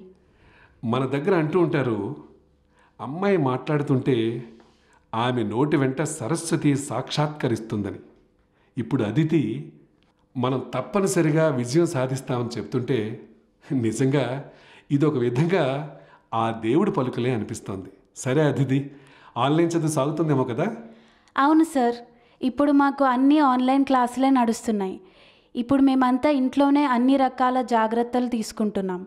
మన దగ్గర అంటూ ఉంటారు అమ్మాయి మాట్లాడుతుంటే ఆమె నోటి వెంట సరస్వతి సాక్షాత్కరిస్తుందని ఇప్పుడు అదితి మనం తప్పనిసరిగా విజయం సాధిస్తామని చెప్తుంటే నిజంగా ఇదొక విధంగా ఆ దేవుడు పలుకులే అనిపిస్తోంది సరే అతిథి ఆన్లైన్ చదువు సాగుతుందేమో కదా అవును సార్ ఇప్పుడు మాకు అన్ని ఆన్లైన్ క్లాసులే నడుస్తున్నాయి ఇప్పుడు మేమంతా ఇంట్లోనే అన్ని రకాల జాగ్రత్తలు తీసుకుంటున్నాం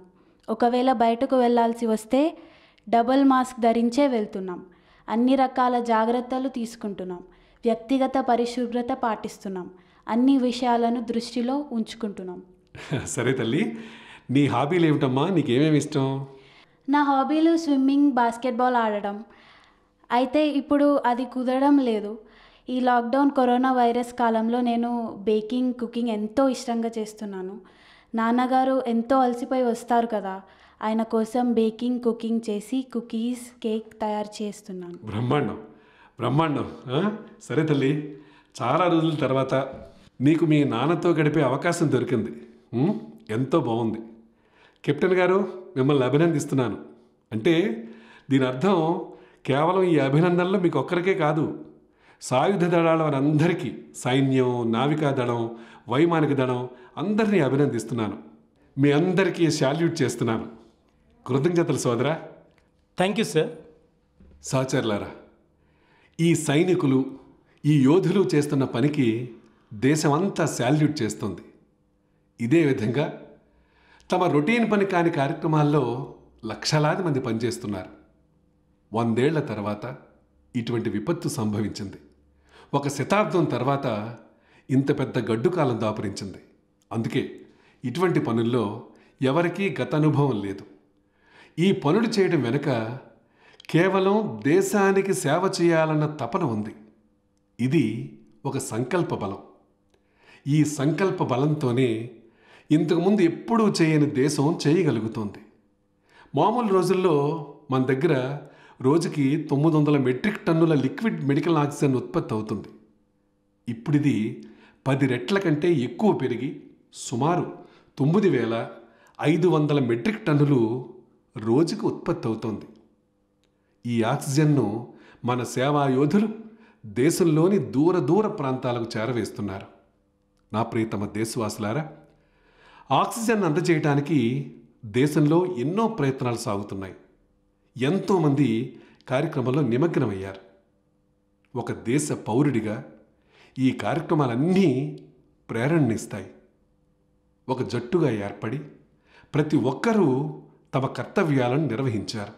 ఒకవేళ బయటకు వెళ్ళాల్సి వస్తే డబల్ మాస్క్ ధరించే వెళ్తున్నాం అన్ని రకాల జాగ్రత్తలు తీసుకుంటున్నాం వ్యక్తిగత పరిశుభ్రత పాటిస్తున్నాం అన్ని విషయాలను దృష్టిలో ఉంచుకుంటున్నాం సరే తల్లి నీ హాబీలు ఏమిటమ్మా నీకేమేమి ఇష్టం నా హాబీలు స్విమ్మింగ్ బాస్కెట్బాల్ ఆడడం అయితే ఇప్పుడు అది కుదరడం లేదు ఈ లాక్డౌన్ కరోనా వైరస్ కాలంలో నేను బేకింగ్ కుకింగ్ ఎంతో ఇష్టంగా చేస్తున్నాను నాన్నగారు ఎంతో అలసిపోయి వస్తారు కదా ఆయన కోసం బేకింగ్ కుకింగ్ చేసి కుకీస్ కేక్ తయారు చేస్తున్నాను బ్రహ్మాండం బ్రహ్మాండం సరే తల్లి చాలా రోజుల తర్వాత మీకు మీ నాన్నతో గడిపే అవకాశం దొరికింది ఎంతో బాగుంది కెప్టెన్ గారు మిమ్మల్ని అభినందిస్తున్నాను అంటే దీని అర్థం కేవలం ఈ అభినందనలు మీకు ఒక్కరికే కాదు సాయుధ దళాల వారందరికీ సైన్యం నావికా దళం వైమానిక దళం అందరినీ అభినందిస్తున్నాను మీ అందరికీ శాల్యూట్ చేస్తున్నాను కృతజ్ఞతలు సోదరా థ్యాంక్ యూ సార్ సహచరులారా ఈ సైనికులు ఈ యోధులు చేస్తున్న పనికి దేశమంతా శాల్యూట్ చేస్తుంది ఇదే విధంగా తమ రొటీన్ పని కాని కార్యక్రమాల్లో లక్షలాది మంది పనిచేస్తున్నారు వందేళ్ల తర్వాత ఇటువంటి విపత్తు సంభవించింది ఒక శతాబ్దం తర్వాత ఇంత పెద్ద గడ్డు కాలం అందుకే ఇటువంటి పనుల్లో ఎవరికీ గత అనుభవం లేదు ఈ పనులు చేయడం వెనుక కేవలం దేశానికి సేవ చేయాలన్న తపన ఉంది ఇది ఒక సంకల్ప బలం ఈ సంకల్ప బలంతోనే ఇంతకుముందు ఎప్పుడూ చేయని దేశం చేయగలుగుతుంది మామూలు రోజుల్లో మన దగ్గర రోజుకి తొమ్మిది వందల మెట్రిక్ టన్నుల లిక్విడ్ మెడికల్ ఆక్సిజన్ ఉత్పత్తి అవుతుంది ఇప్పుడు ఇది పది రెట్ల కంటే ఎక్కువ పెరిగి సుమారు తొమ్మిది వేల ఐదు వందల మెట్రిక్ టన్నులు రోజుకు ఉత్పత్తి అవుతోంది ఈ ఆక్సిజన్ను మన సేవాయోధులు దేశంలోని దూర దూర ప్రాంతాలకు చేరవేస్తున్నారు నా ప్రియతమ దేశవాసులారా ఆక్సిజన్ అందజేయడానికి దేశంలో ఎన్నో ప్రయత్నాలు సాగుతున్నాయి ఎంతోమంది కార్యక్రమంలో నిమగ్నమయ్యారు ఒక దేశ పౌరుడిగా ఈ కార్యక్రమాలన్నీ ప్రేరణనిస్తాయి ఒక జట్టుగా ఏర్పడి ప్రతి ఒక్కరూ తమ కర్తవ్యాలను నిర్వహించారు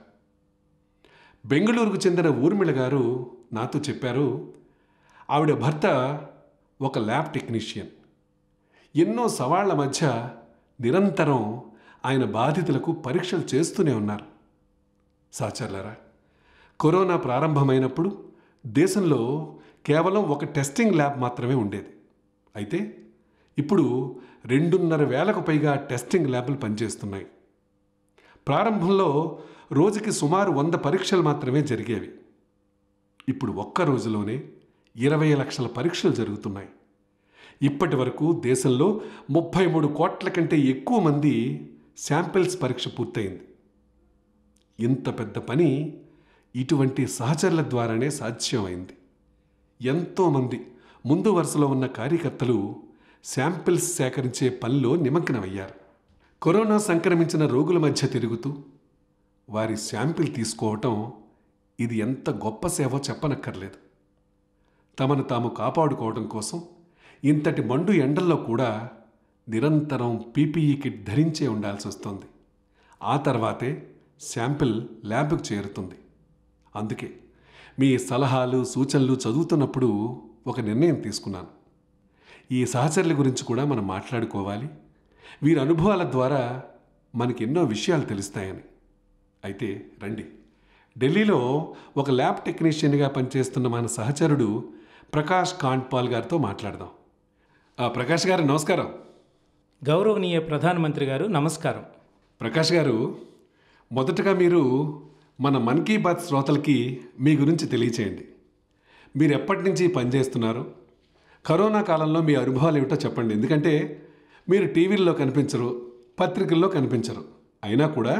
బెంగళూరుకు చెందిన ఊర్మిళ గారు నాతో చెప్పారు ఆవిడ భర్త ఒక ల్యాబ్ టెక్నీషియన్ ఎన్నో సవాళ్ల మధ్య నిరంతరం ఆయన బాధితులకు పరీక్షలు చేస్తూనే ఉన్నారు సహచరులరా కరోనా ప్రారంభమైనప్పుడు దేశంలో కేవలం ఒక టెస్టింగ్ ల్యాబ్ మాత్రమే ఉండేది అయితే ఇప్పుడు రెండున్నర వేలకు పైగా టెస్టింగ్ ల్యాబ్లు పనిచేస్తున్నాయి ప్రారంభంలో రోజుకి సుమారు వంద పరీక్షలు మాత్రమే జరిగేవి ఇప్పుడు ఒక్క రోజులోనే ఇరవై లక్షల పరీక్షలు జరుగుతున్నాయి ఇప్పటి వరకు దేశంలో ముప్పై మూడు కోట్ల కంటే ఎక్కువ మంది శాంపిల్స్ పరీక్ష పూర్తయింది ఇంత పెద్ద పని ఇటువంటి సహచరుల ద్వారానే సాధ్యమైంది ఎంతోమంది ముందు వరుసలో ఉన్న కార్యకర్తలు శాంపిల్స్ సేకరించే పనిలో నిమగ్నమయ్యారు కరోనా సంక్రమించిన రోగుల మధ్య తిరుగుతూ వారి శాంపిల్ తీసుకోవటం ఇది ఎంత గొప్ప సేవో చెప్పనక్కర్లేదు తమను తాము కాపాడుకోవడం కోసం ఇంతటి మండు ఎండల్లో కూడా నిరంతరం పీపీఈ కిట్ ధరించే ఉండాల్సి వస్తుంది ఆ తర్వాతే శాంపిల్ ల్యాబ్కు చేరుతుంది అందుకే మీ సలహాలు సూచనలు చదువుతున్నప్పుడు ఒక నిర్ణయం తీసుకున్నాను ఈ సహచరుల గురించి కూడా మనం మాట్లాడుకోవాలి వీరి అనుభవాల ద్వారా మనకి ఎన్నో విషయాలు తెలుస్తాయని అయితే రండి ఢిల్లీలో ఒక ల్యాబ్ టెక్నీషియన్గా పనిచేస్తున్న మన సహచరుడు ప్రకాష్ కాంట్పాల్ గారితో మాట్లాడదాం ప్రకాష్ గారు నమస్కారం గౌరవనీయ ప్రధానమంత్రి గారు నమస్కారం ప్రకాష్ గారు మొదటగా మీరు మన మన్ కీ బాత్ శ్రోతలకి మీ గురించి తెలియచేయండి మీరు ఎప్పటి నుంచి పనిచేస్తున్నారు కరోనా కాలంలో మీ అనుభవాలు ఏమిటో చెప్పండి ఎందుకంటే మీరు టీవీల్లో కనిపించరు పత్రికల్లో కనిపించరు అయినా కూడా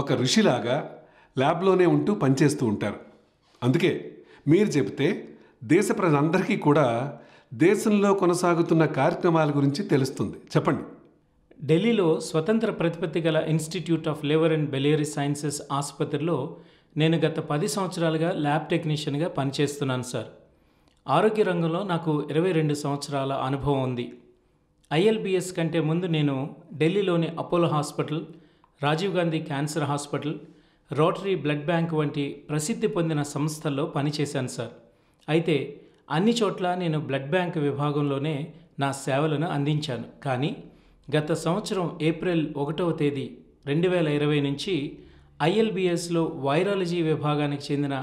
ఒక ఋషిలాగా ల్యాబ్లోనే ఉంటూ పనిచేస్తూ ఉంటారు అందుకే మీరు చెబితే దేశ ప్రజలందరికీ కూడా దేశంలో కొనసాగుతున్న కార్యక్రమాల గురించి తెలుస్తుంది చెప్పండి ఢిల్లీలో స్వతంత్ర ప్రతిపత్తి గల institute of liver and biliary sciences ఆసుపత్రిలో నేను గత పది సంవత్సరాలుగా ల్యాబ్ టెక్నీషియన్గా పనిచేస్తున్నాను సార్ ఆరోగ్య రంగంలో నాకు ఇరవై రెండు సంవత్సరాల అనుభవం ఉంది ఐఎల్బిఎస్ కంటే ముందు నేను ఢిల్లీలోని Apollo hospital Rajiv Gandhi cancer hospital rotary blood bank వంటి ప్రసిద్ధి పొందిన సంస్థల్లో పనిచేశాను సార్ అయితే అన్ని చోట్ల నేను బ్లడ్ బ్యాంక్ విభాగంలోనే నా సేవలను అందించాను కానీ గత సంవత్సరం ఏప్రిల్ ఒకటవ తేదీ రెండు వేల ఇరవై నుంచి ఐఎల్బిఎస్లో వైరాలజీ విభాగానికి చెందిన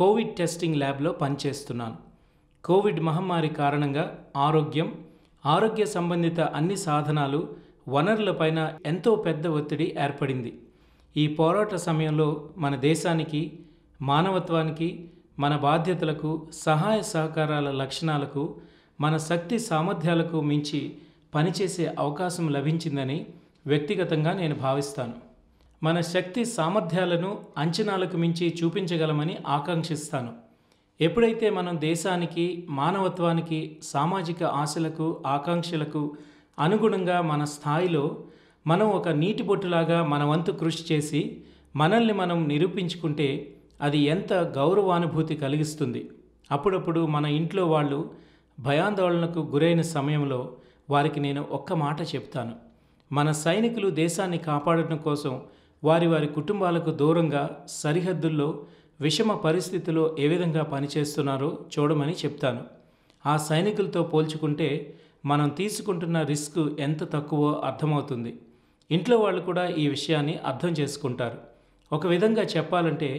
కోవిడ్ టెస్టింగ్ ల్యాబ్లో పనిచేస్తున్నాను కోవిడ్ మహమ్మారి కారణంగా ఆరోగ్యం ఆరోగ్య సంబంధిత అన్ని సాధనాలు వనరులపైన ఎంతో పెద్ద ఒత్తిడి ఏర్పడింది ఈ పోరాట సమయంలో మన దేశానికి మానవత్వానికి మన బాధ్యతలకు సహాయ సహకారాల లక్షణాలకు మన శక్తి సామర్థ్యాలకు మించి పనిచేసే అవకాశం లభించిందని వ్యక్తిగతంగా నేను భావిస్తాను మన శక్తి సామర్థ్యాలను అంచనాలకు మించి చూపించగలమని ఆకాంక్షిస్తాను ఎప్పుడైతే మనం దేశానికి మానవత్వానికి సామాజిక ఆశలకు ఆకాంక్షలకు అనుగుణంగా మన స్థాయిలో మనం ఒక నీటి బొట్టులాగా మన వంతు కృషి చేసి మనల్ని మనం నిరూపించుకుంటే అది ఎంత గౌరవానుభూతి కలిగిస్తుంది అప్పుడప్పుడు మన ఇంట్లో వాళ్ళు భయాందోళనకు గురైన సమయంలో వారికి నేను ఒక్క మాట చెప్తాను మన సైనికులు దేశాన్ని కాపాడటం కోసం వారి వారి కుటుంబాలకు దూరంగా సరిహద్దుల్లో విషమ పరిస్థితిలో ఏ విధంగా పనిచేస్తున్నారో చూడమని చెప్తాను ఆ సైనికులతో పోల్చుకుంటే మనం తీసుకుంటున్న రిస్క్ ఎంత తక్కువో అర్థమవుతుంది ఇంట్లో వాళ్ళు కూడా ఈ విషయాన్ని అర్థం చేసుకుంటారు ఒక విధంగా చెప్పాలంటే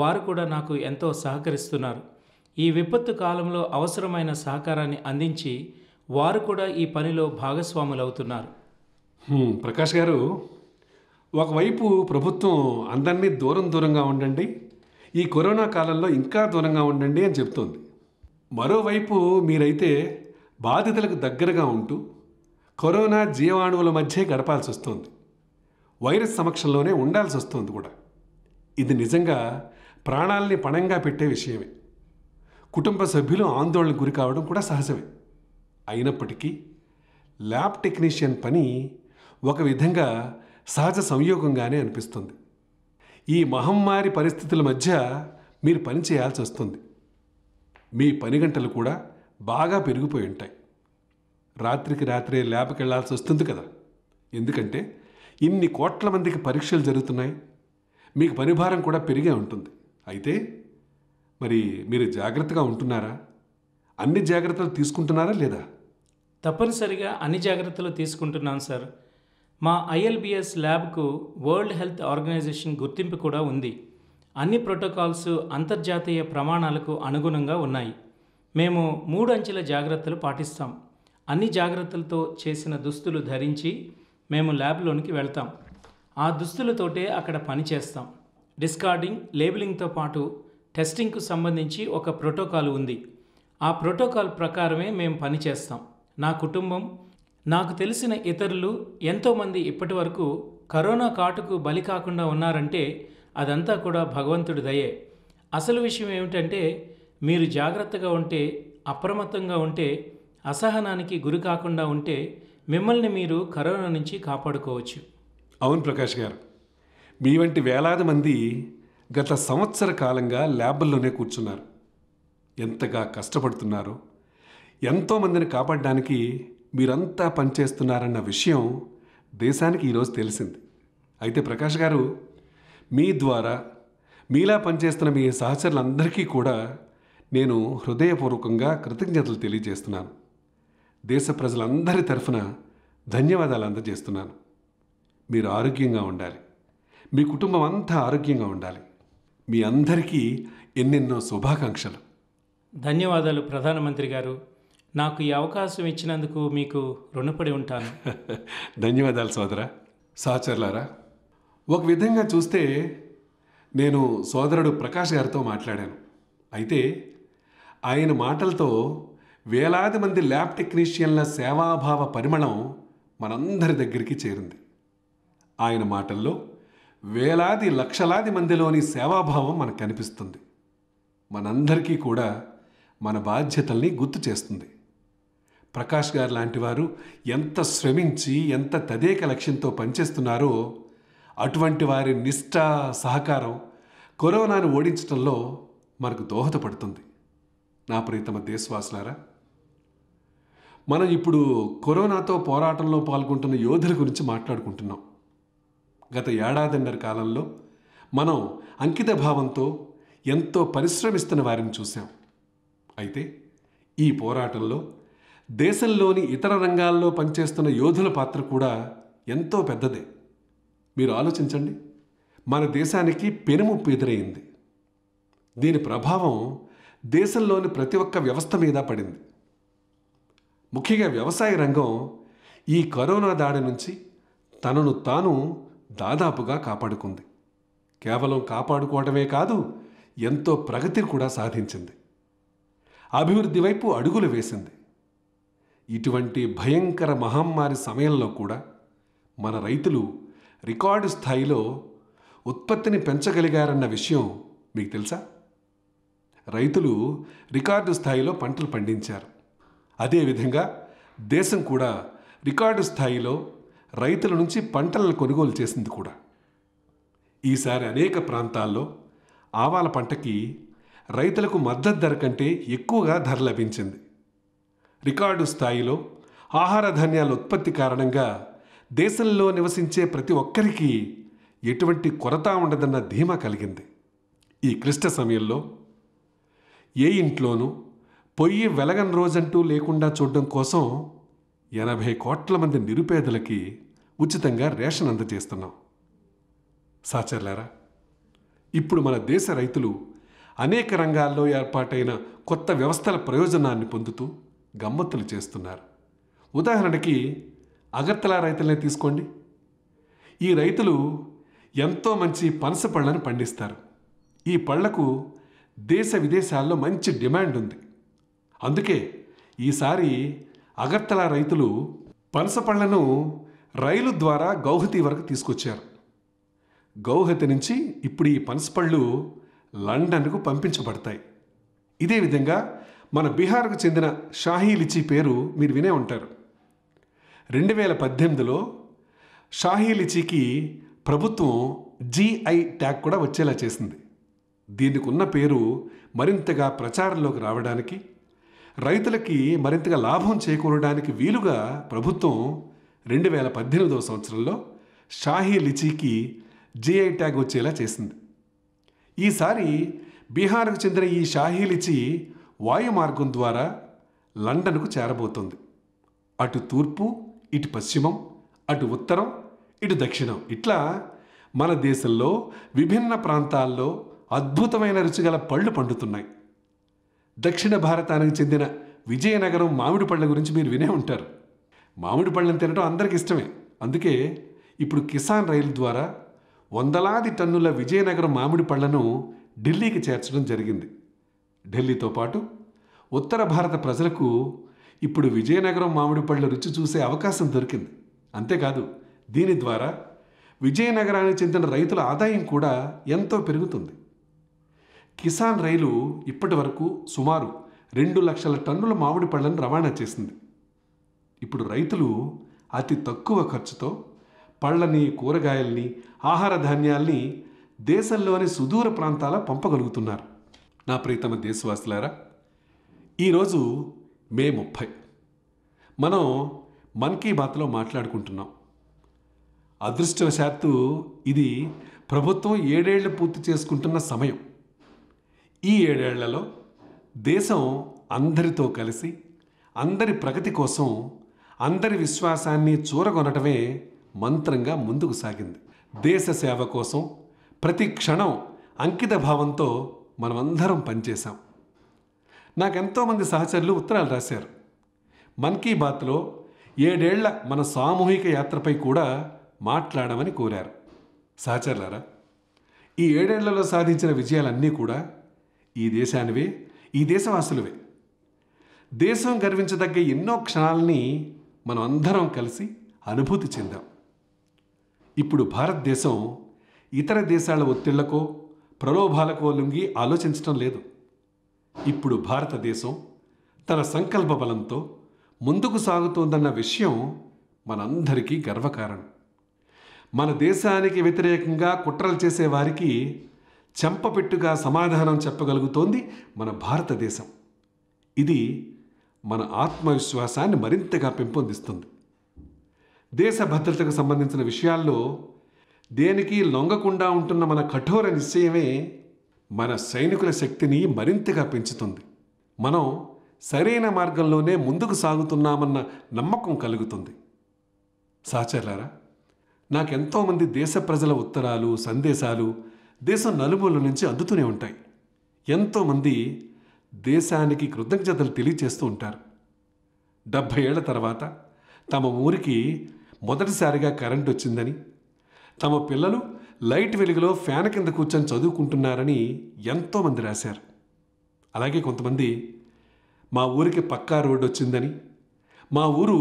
వారు కూడా నాకు ఎంతో సహకరిస్తున్నారు ఈ విపత్తు కాలంలో అవసరమైన సహకారాన్ని అందించి వారు కూడా ఈ పనిలో భాగస్వాములవుతున్నారు ప్రకాష్ గారు ఒకవైపు ప్రభుత్వం అందరినీ దూరం దూరంగా ఉండండి ఈ కరోనా కాలంలో ఇంకా దూరంగా ఉండండి అని చెప్తోంది మరోవైపు మీరైతే బాధితులకు దగ్గరగా ఉంటూ కరోనా జీవాణువుల మధ్య గడపాల్సి వస్తుంది వైరస్ సమక్షంలోనే ఉండాల్సి వస్తుంది కూడా ఇది నిజంగా ప్రాణాలని పణంగా పెట్టే విషయమే కుటుంబ సభ్యులు ఆందోళనకు గురి కావడం కూడా సహజమే అయినప్పటికీ ల్యాబ్ టెక్నీషియన్ పని ఒక విధంగా సహజ సంయోగంగానే అనిపిస్తుంది ఈ మహమ్మారి పరిస్థితుల మధ్య మీరు పని చేయాల్సి వస్తుంది మీ పని గంటలు కూడా బాగా పెరిగిపోయి ఉంటాయి రాత్రికి రాత్రే ల్యాబ్కి వెళ్లాల్సి వస్తుంది కదా ఎందుకంటే ఇన్ని కోట్ల మందికి పరీక్షలు జరుగుతున్నాయి మీకు పనిభారం కూడా పెరిగే ఉంటుంది అయితే మరి మీరు జాగ్రత్తగా ఉంటున్నారా అన్ని జాగ్రత్తలు తీసుకుంటున్నారా లేదా తప్పనిసరిగా అన్ని జాగ్రత్తలు తీసుకుంటున్నాను సార్ మా ఐఎల్బిఎస్ ల్యాబ్కు వరల్డ్ హెల్త్ ఆర్గనైజేషన్ గుర్తింపు కూడా ఉంది అన్ని ప్రోటోకాల్స్ అంతర్జాతీయ ప్రమాణాలకు అనుగుణంగా ఉన్నాయి మేము మూడు అంచెల జాగ్రత్తలు పాటిస్తాం అన్ని జాగ్రత్తలతో చేసిన దుస్తులు ధరించి మేము ల్యాబ్లోనికి వెళ్తాం ఆ దుస్తులతోటే అక్కడ పనిచేస్తాం డిస్కార్డింగ్ లేబులింగ్తో పాటు టెస్టింగ్కు సంబంధించి ఒక ప్రోటోకాల్ ఉంది ఆ ప్రోటోకాల్ ప్రకారమే మేము పనిచేస్తాం నా కుటుంబం నాకు తెలిసిన ఇతరులు ఎంతోమంది ఇప్పటి వరకు కరోనా కాటుకు బలి కాకుండా ఉన్నారంటే అదంతా కూడా భగవంతుడి దయే అసలు విషయం ఏమిటంటే మీరు జాగ్రత్తగా ఉంటే అప్రమత్తంగా ఉంటే అసహనానికి గురి కాకుండా ఉంటే మిమ్మల్ని మీరు కరోనా నుంచి కాపాడుకోవచ్చు అవును ప్రకాష్ గారు మీ వంటి వేలాది మంది గత సంవత్సర కాలంగా ల్యాబ్ల్లోనే కూర్చున్నారు ఎంతగా కష్టపడుతున్నారో ఎంతోమందిని కాపాడడానికి మీరంతా పనిచేస్తున్నారన్న విషయం దేశానికి ఈరోజు తెలిసింది అయితే ప్రకాష్ గారు మీ ద్వారా మీలా పనిచేస్తున్న మీ సహచరులందరికీ కూడా నేను హృదయపూర్వకంగా కృతజ్ఞతలు తెలియజేస్తున్నాను దేశ ప్రజలందరి తరఫున ధన్యవాదాలు అందజేస్తున్నాను మీరు ఆరోగ్యంగా ఉండాలి మీ కుటుంబం అంతా ఆరోగ్యంగా ఉండాలి మీ అందరికీ ఎన్నెన్నో శుభాకాంక్షలు ధన్యవాదాలు ప్రధానమంత్రి గారు నాకు ఈ అవకాశం ఇచ్చినందుకు మీకు రుణపడి ఉంటాను ధన్యవాదాలు సోదరా సహచరులారా ఒక విధంగా చూస్తే నేను సోదరుడు ప్రకాష్ గారితో మాట్లాడాను అయితే ఆయన మాటలతో వేలాది మంది ల్యాబ్ టెక్నీషియన్ల సేవాభావ పరిమళం మనందరి దగ్గరికి చేరింది ఆయన మాటల్లో వేలాది లక్షలాది మందిలోని సేవాభావం మనకు కనిపిస్తుంది మనందరికీ కూడా మన బాధ్యతల్ని గుర్తు చేస్తుంది ప్రకాష్ గారు లాంటి వారు ఎంత శ్రమించి ఎంత తదేక లక్ష్యంతో పనిచేస్తున్నారో అటువంటి వారి నిష్ట సహకారం కరోనాను ఓడించడంలో మనకు దోహదపడుతుంది నా ప్రియతమ దేశవాసులారా మనం ఇప్పుడు కరోనాతో పోరాటంలో పాల్గొంటున్న యోధుల గురించి మాట్లాడుకుంటున్నాం గత ఏడాదిన్నర కాలంలో మనం అంకిత భావంతో ఎంతో పరిశ్రమిస్తున్న వారిని చూశాం అయితే ఈ పోరాటంలో దేశంలోని ఇతర రంగాల్లో పనిచేస్తున్న యోధుల పాత్ర కూడా ఎంతో పెద్దదే మీరు ఆలోచించండి మన దేశానికి పెనుముప్పు ఎదురైంది దీని ప్రభావం దేశంలోని ప్రతి ఒక్క వ్యవస్థ మీద పడింది ముఖ్యంగా వ్యవసాయ రంగం ఈ కరోనా దాడి నుంచి తనను తాను దాదాపుగా కాపాడుకుంది కేవలం కాపాడుకోవటమే కాదు ఎంతో ప్రగతి కూడా సాధించింది అభివృద్ధి వైపు అడుగులు వేసింది ఇటువంటి భయంకర మహమ్మారి సమయంలో కూడా మన రైతులు రికార్డు స్థాయిలో ఉత్పత్తిని పెంచగలిగారన్న విషయం మీకు తెలుసా రైతులు రికార్డు స్థాయిలో పంటలు పండించారు అదేవిధంగా దేశం కూడా రికార్డు స్థాయిలో రైతుల నుంచి పంటలను కొనుగోలు చేసింది కూడా ఈసారి అనేక ప్రాంతాల్లో ఆవాల పంటకి రైతులకు మద్దతు ధర కంటే ఎక్కువగా ధర లభించింది రికార్డు స్థాయిలో ఆహార ధాన్యాల ఉత్పత్తి కారణంగా దేశంలో నివసించే ప్రతి ఒక్కరికి ఎటువంటి కొరత ఉండదన్న ధీమా కలిగింది ఈ క్లిష్ట సమయంలో ఏ ఇంట్లోనూ పొయ్యి వెలగన్ రోజంటూ లేకుండా చూడడం కోసం ఎనభై కోట్ల మంది నిరుపేదలకి ఉచితంగా రేషన్ అందజేస్తున్నాం సాచర్లారా ఇప్పుడు మన దేశ రైతులు అనేక రంగాల్లో ఏర్పాటైన కొత్త వ్యవస్థల ప్రయోజనాన్ని పొందుతూ గమ్మత్తులు చేస్తున్నారు ఉదాహరణకి అగర్తల రైతులనే తీసుకోండి ఈ రైతులు ఎంతో మంచి పనస పళ్ళను పండిస్తారు ఈ పళ్లకు దేశ విదేశాల్లో మంచి డిమాండ్ ఉంది అందుకే ఈసారి అగర్తల రైతులు పనస పళ్లను రైలు ద్వారా గౌహతి వరకు తీసుకొచ్చారు గౌహతి నుంచి ఇప్పుడు ఈ పనసపళ్ళు లండన్కు పంపించబడతాయి ఇదే విధంగా మన బీహార్కు చెందిన షాహీ లిచీ పేరు మీరు వినే ఉంటారు రెండు వేల పద్దెనిమిదిలో షాహీ లిచీకి ప్రభుత్వం జీఐ ట్యాగ్ కూడా వచ్చేలా చేసింది దీనికి ఉన్న పేరు మరింతగా ప్రచారంలోకి రావడానికి రైతులకి మరింతగా లాభం చేకూరడానికి వీలుగా ప్రభుత్వం రెండు వేల పద్దెనిమిదవ సంవత్సరంలో షాహీ లిచీకి జీఐ ట్యాగ్ వచ్చేలా చేసింది ఈసారి బీహార్కు చెందిన ఈ షాహీ లిచీ వాయు మార్గం ద్వారా లండన్కు చేరబోతుంది అటు తూర్పు ఇటు పశ్చిమం అటు ఉత్తరం ఇటు దక్షిణం ఇట్లా మన దేశంలో విభిన్న ప్రాంతాల్లో అద్భుతమైన రుచిగల పళ్ళు పండుతున్నాయి దక్షిణ భారతానికి చెందిన విజయనగరం మామిడి పళ్ళ గురించి మీరు వినే ఉంటారు మామిడి పళ్ళని తినడం అందరికి ఇష్టమే అందుకే ఇప్పుడు కిసాన్ రైలు ద్వారా వందలాది టన్నుల విజయనగరం మామిడి పళ్లను ఢిల్లీకి చేర్చడం జరిగింది ఢిల్లీతో పాటు ఉత్తర భారత ప్రజలకు ఇప్పుడు విజయనగరం మామిడి పళ్ళ రుచి చూసే అవకాశం దొరికింది అంతేకాదు దీని ద్వారా విజయనగరానికి చెందిన రైతుల ఆదాయం కూడా ఎంతో పెరుగుతుంది కిసాన్ రైలు ఇప్పటి వరకు సుమారు రెండు లక్షల టన్నుల మామిడి పళ్ళను రవాణా చేసింది ఇప్పుడు రైతులు అతి తక్కువ ఖర్చుతో పళ్ళని కూరగాయల్ని ఆహార ధాన్యాల్ని దేశంలోని సుదూర ప్రాంతాల పంపగలుగుతున్నారు నా ప్రీతమ దేశవాసులారా ఈరోజు మే ముప్పై మనం మన్ కీ బాత్లో మాట్లాడుకుంటున్నాం అదృష్టవశాత్తు ఇది ప్రభుత్వం ఏడేళ్లు పూర్తి చేసుకుంటున్న సమయం ఈ ఏడేళ్లలో దేశం అందరితో కలిసి అందరి ప్రగతి కోసం అందరి విశ్వాసాన్ని చూరగొనటమే మంత్రంగా ముందుకు సాగింది దేశ సేవ కోసం ప్రతి క్షణం అంకిత భావంతో మనమందరం పనిచేశాం నాకెంతోమంది సహచరులు ఉత్తరాలు రాశారు మన్ కీ బాత్లో ఏడేళ్ల మన సామూహిక యాత్రపై కూడా మాట్లాడమని కోరారు సహచరులారా ఈ ఏడేళ్లలో సాధించిన విజయాలన్నీ కూడా ఈ దేశానివే ఈ దేశవాసులవే దేశం గర్వించదగ్గ ఎన్నో క్షణాలని మనం అందరం కలిసి అనుభూతి చెందాం ఇప్పుడు భారతదేశం ఇతర దేశాల ఒత్తిళ్లకో ప్రలోభాలకు లొంగి ఆలోచించటం లేదు ఇప్పుడు భారతదేశం తన సంకల్ప బలంతో ముందుకు సాగుతోందన్న విషయం మనందరికీ గర్వకారణం మన దేశానికి వ్యతిరేకంగా కుట్రలు చేసేవారికి చెంపపెట్టుగా సమాధానం చెప్పగలుగుతోంది మన భారతదేశం ఇది మన ఆత్మవిశ్వాసాన్ని మరింతగా పెంపొందిస్తుంది దేశ భద్రతకు సంబంధించిన విషయాల్లో దేనికి లొంగకుండా ఉంటున్న మన కఠోర నిశ్చయమే మన సైనికుల శక్తిని మరింతగా పెంచుతుంది మనం సరైన మార్గంలోనే ముందుకు సాగుతున్నామన్న నమ్మకం కలుగుతుంది సహచరులారా నాకెంతోమంది దేశ ప్రజల ఉత్తరాలు సందేశాలు దేశం నలుమూల నుంచి అందుతూనే ఉంటాయి ఎంతోమంది దేశానికి కృతజ్ఞతలు తెలియచేస్తూ ఉంటారు డెబ్భై ఏళ్ల తర్వాత తమ ఊరికి మొదటిసారిగా కరెంట్ వచ్చిందని తమ పిల్లలు లైట్ వెలుగులో ఫ్యాన్ కింద కూర్చొని చదువుకుంటున్నారని ఎంతోమంది రాశారు అలాగే కొంతమంది మా ఊరికి పక్కా రోడ్డు వచ్చిందని మా ఊరు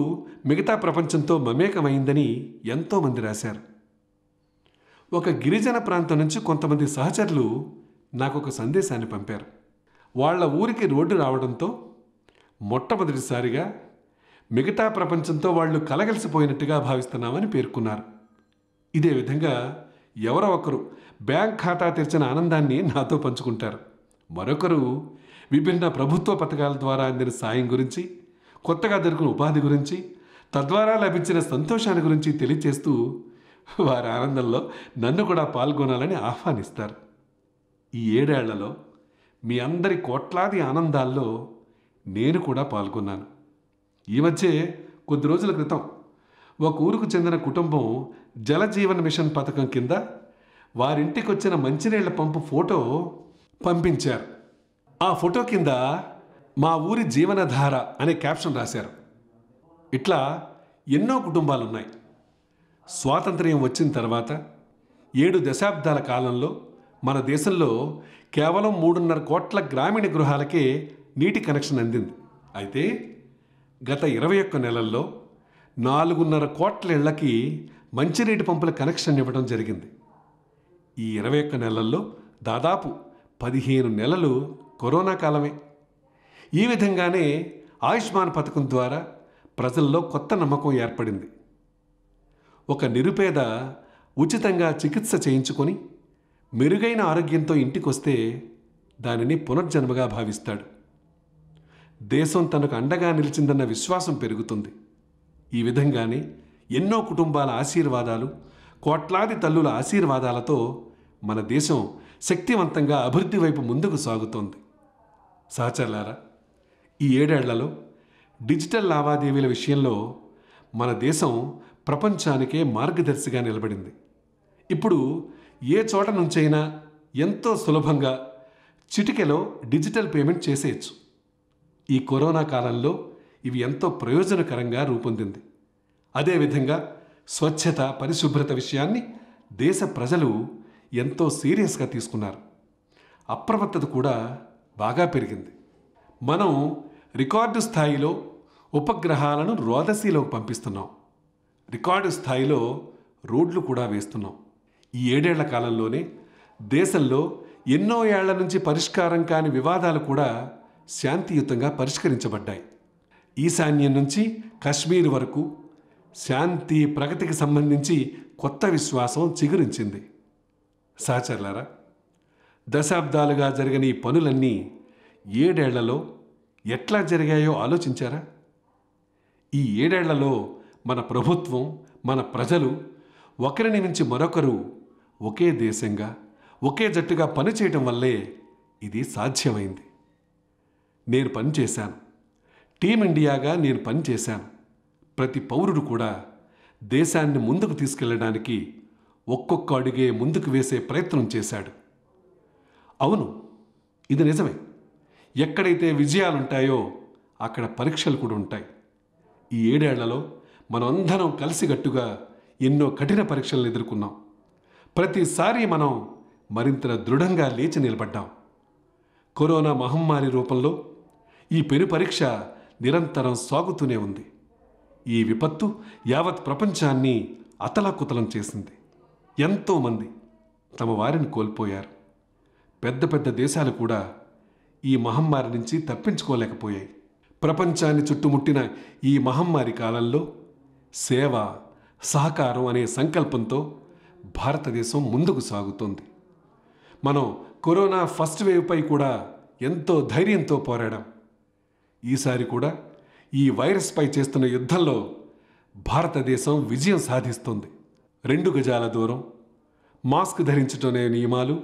మిగతా ప్రపంచంతో మమేకమైందని ఎంతోమంది రాశారు ఒక గిరిజన ప్రాంతం నుంచి కొంతమంది సహచరులు నాకు ఒక సందేశాన్ని పంపారు వాళ్ళ ఊరికి రోడ్డు రావడంతో మొట్టమొదటిసారిగా మిగతా ప్రపంచంతో వాళ్ళు కలగలిసిపోయినట్టుగా భావిస్తున్నామని పేర్కొన్నారు ఇదే విధంగా ఎవరో ఒకరు బ్యాంక్ ఖాతా తెరిచిన ఆనందాన్ని నాతో పంచుకుంటారు మరొకరు విభిన్న ప్రభుత్వ పథకాల ద్వారా అందిన సాయం గురించి కొత్తగా దొరికిన ఉపాధి గురించి తద్వారా లభించిన సంతోషాన్ని గురించి తెలియచేస్తూ వారి ఆనందంలో నన్ను కూడా పాల్గొనాలని ఆహ్వానిస్తారు ఈ ఏడేళ్లలో మీ అందరి కోట్లాది ఆనందాల్లో నేను కూడా పాల్గొన్నాను ఈ మధ్య కొద్ది రోజుల క్రితం ఒక ఊరుకు చెందిన కుటుంబం జలజీవన్ మిషన్ పథకం కింద వారింటికి వచ్చిన మంచినీళ్ల పంపు ఫోటో పంపించారు ఆ ఫోటో కింద మా ఊరి జీవనధార అనే క్యాప్షన్ రాశారు ఇట్లా ఎన్నో కుటుంబాలున్నాయి స్వాతంత్ర్యం వచ్చిన తర్వాత ఏడు దశాబ్దాల కాలంలో మన దేశంలో కేవలం మూడున్నర కోట్ల గ్రామీణ గృహాలకే నీటి కనెక్షన్ అందింది అయితే గత ఇరవై ఒక్క నెలల్లో నాలుగున్నర కోట్ల ఇళ్లకి మంచినీటి పంపుల కనెక్షన్ ఇవ్వడం జరిగింది ఈ ఇరవై ఒక్క నెలల్లో దాదాపు పదిహేను నెలలు కరోనా కాలమే ఈ విధంగానే ఆయుష్మాన్ పథకం ద్వారా ప్రజల్లో కొత్త నమ్మకం ఏర్పడింది ఒక నిరుపేద ఉచితంగా చికిత్స చేయించుకొని మెరుగైన ఆరోగ్యంతో ఇంటికొస్తే దానిని పునర్జన్మగా భావిస్తాడు దేశం తనకు అండగా నిలిచిందన్న విశ్వాసం పెరుగుతుంది ఈ విధంగానే ఎన్నో కుటుంబాల ఆశీర్వాదాలు కోట్లాది తల్లుల ఆశీర్వాదాలతో మన దేశం శక్తివంతంగా అభివృద్ధి వైపు ముందుకు సాగుతోంది సహచరులారా ఈ ఏడేళ్లలో డిజిటల్ లావాదేవీల విషయంలో మన దేశం ప్రపంచానికే మార్గదర్శిగా నిలబడింది ఇప్పుడు ఏ చోట నుంచైనా ఎంతో సులభంగా చిటికెలో డిజిటల్ పేమెంట్ చేసేయచ్చు ఈ కరోనా కాలంలో ఇవి ఎంతో ప్రయోజనకరంగా రూపొందింది అదేవిధంగా స్వచ్ఛత పరిశుభ్రత విషయాన్ని దేశ ప్రజలు ఎంతో సీరియస్గా తీసుకున్నారు అప్రమత్తత కూడా బాగా పెరిగింది మనం రికార్డు స్థాయిలో ఉపగ్రహాలను రోదసీలోకి పంపిస్తున్నాం రికార్డు స్థాయిలో రోడ్లు కూడా వేస్తున్నాం ఈ ఏడేళ్ల కాలంలోనే దేశంలో ఎన్నో ఏళ్ల నుంచి పరిష్కారం కాని వివాదాలు కూడా శాంతియుతంగా పరిష్కరించబడ్డాయి ఈశాన్యం నుంచి కశ్మీర్ వరకు శాంతి ప్రగతికి సంబంధించి కొత్త విశ్వాసం చిగురించింది సహచరులారా దశాబ్దాలుగా జరిగిన ఈ పనులన్నీ ఏడేళ్లలో ఎట్లా జరిగాయో ఆలోచించారా ఈ ఏడేళ్లలో మన ప్రభుత్వం మన ప్రజలు ఒకరిని మించి మరొకరు ఒకే దేశంగా ఒకే జట్టుగా పనిచేయటం వల్లే ఇది సాధ్యమైంది నేను పనిచేశాను టీమిండియాగా నేను పనిచేశాను ప్రతి పౌరుడు కూడా దేశాన్ని ముందుకు తీసుకెళ్లడానికి ఒక్కొక్క అడుగే ముందుకు వేసే ప్రయత్నం చేశాడు అవును ఇది నిజమే ఎక్కడైతే విజయాలుంటాయో అక్కడ పరీక్షలు కూడా ఉంటాయి ఈ ఏడేళ్లలో మనం అందరం కలిసిగట్టుగా ఎన్నో కఠిన పరీక్షలను ఎదుర్కొన్నాం ప్రతిసారి మనం మరింత దృఢంగా లేచి నిలబడ్డాం కరోనా మహమ్మారి రూపంలో ఈ పెను పరీక్ష నిరంతరం సాగుతూనే ఉంది ఈ విపత్తు యావత్ ప్రపంచాన్ని అతలాకుతలం చేసింది ఎంతోమంది తమ వారిని కోల్పోయారు పెద్ద పెద్ద దేశాలు కూడా ఈ మహమ్మారి నుంచి తప్పించుకోలేకపోయాయి ప్రపంచాన్ని చుట్టుముట్టిన ఈ మహమ్మారి కాలంలో సేవ సహకారం అనే సంకల్పంతో భారతదేశం ముందుకు సాగుతోంది మనం కరోనా ఫస్ట్ వేవ్పై కూడా ఎంతో ధైర్యంతో పోరాడాం ఈసారి కూడా ఈ వైరస్పై చేస్తున్న యుద్ధంలో భారతదేశం విజయం సాధిస్తుంది రెండు గజాల దూరం మాస్క్ ధరించటనే నియమాలు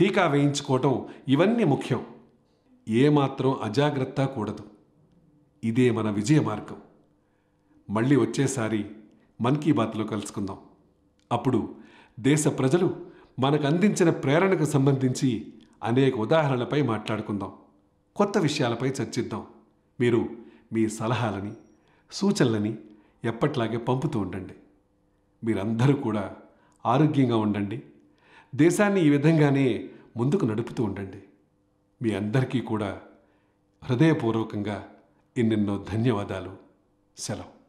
టీకా వేయించుకోవటం ఇవన్నీ ముఖ్యం ఏమాత్రం అజాగ్రత్త కూడదు ఇదే మన విజయ మార్గం మళ్ళీ వచ్చేసారి మన్ కీ బాత్లో కలుసుకుందాం అప్పుడు దేశ ప్రజలు మనకు అందించిన ప్రేరణకు సంబంధించి అనేక ఉదాహరణలపై మాట్లాడుకుందాం కొత్త విషయాలపై చర్చిద్దాం మీరు మీ సలహాలని సూచనలని ఎప్పట్లాగే పంపుతూ ఉండండి మీరందరూ కూడా ఆరోగ్యంగా ఉండండి దేశాన్ని ఈ విధంగానే ముందుకు నడుపుతూ ఉండండి మీ అందరికీ కూడా హృదయపూర్వకంగా ఎన్నెన్నో ధన్యవాదాలు సెలవు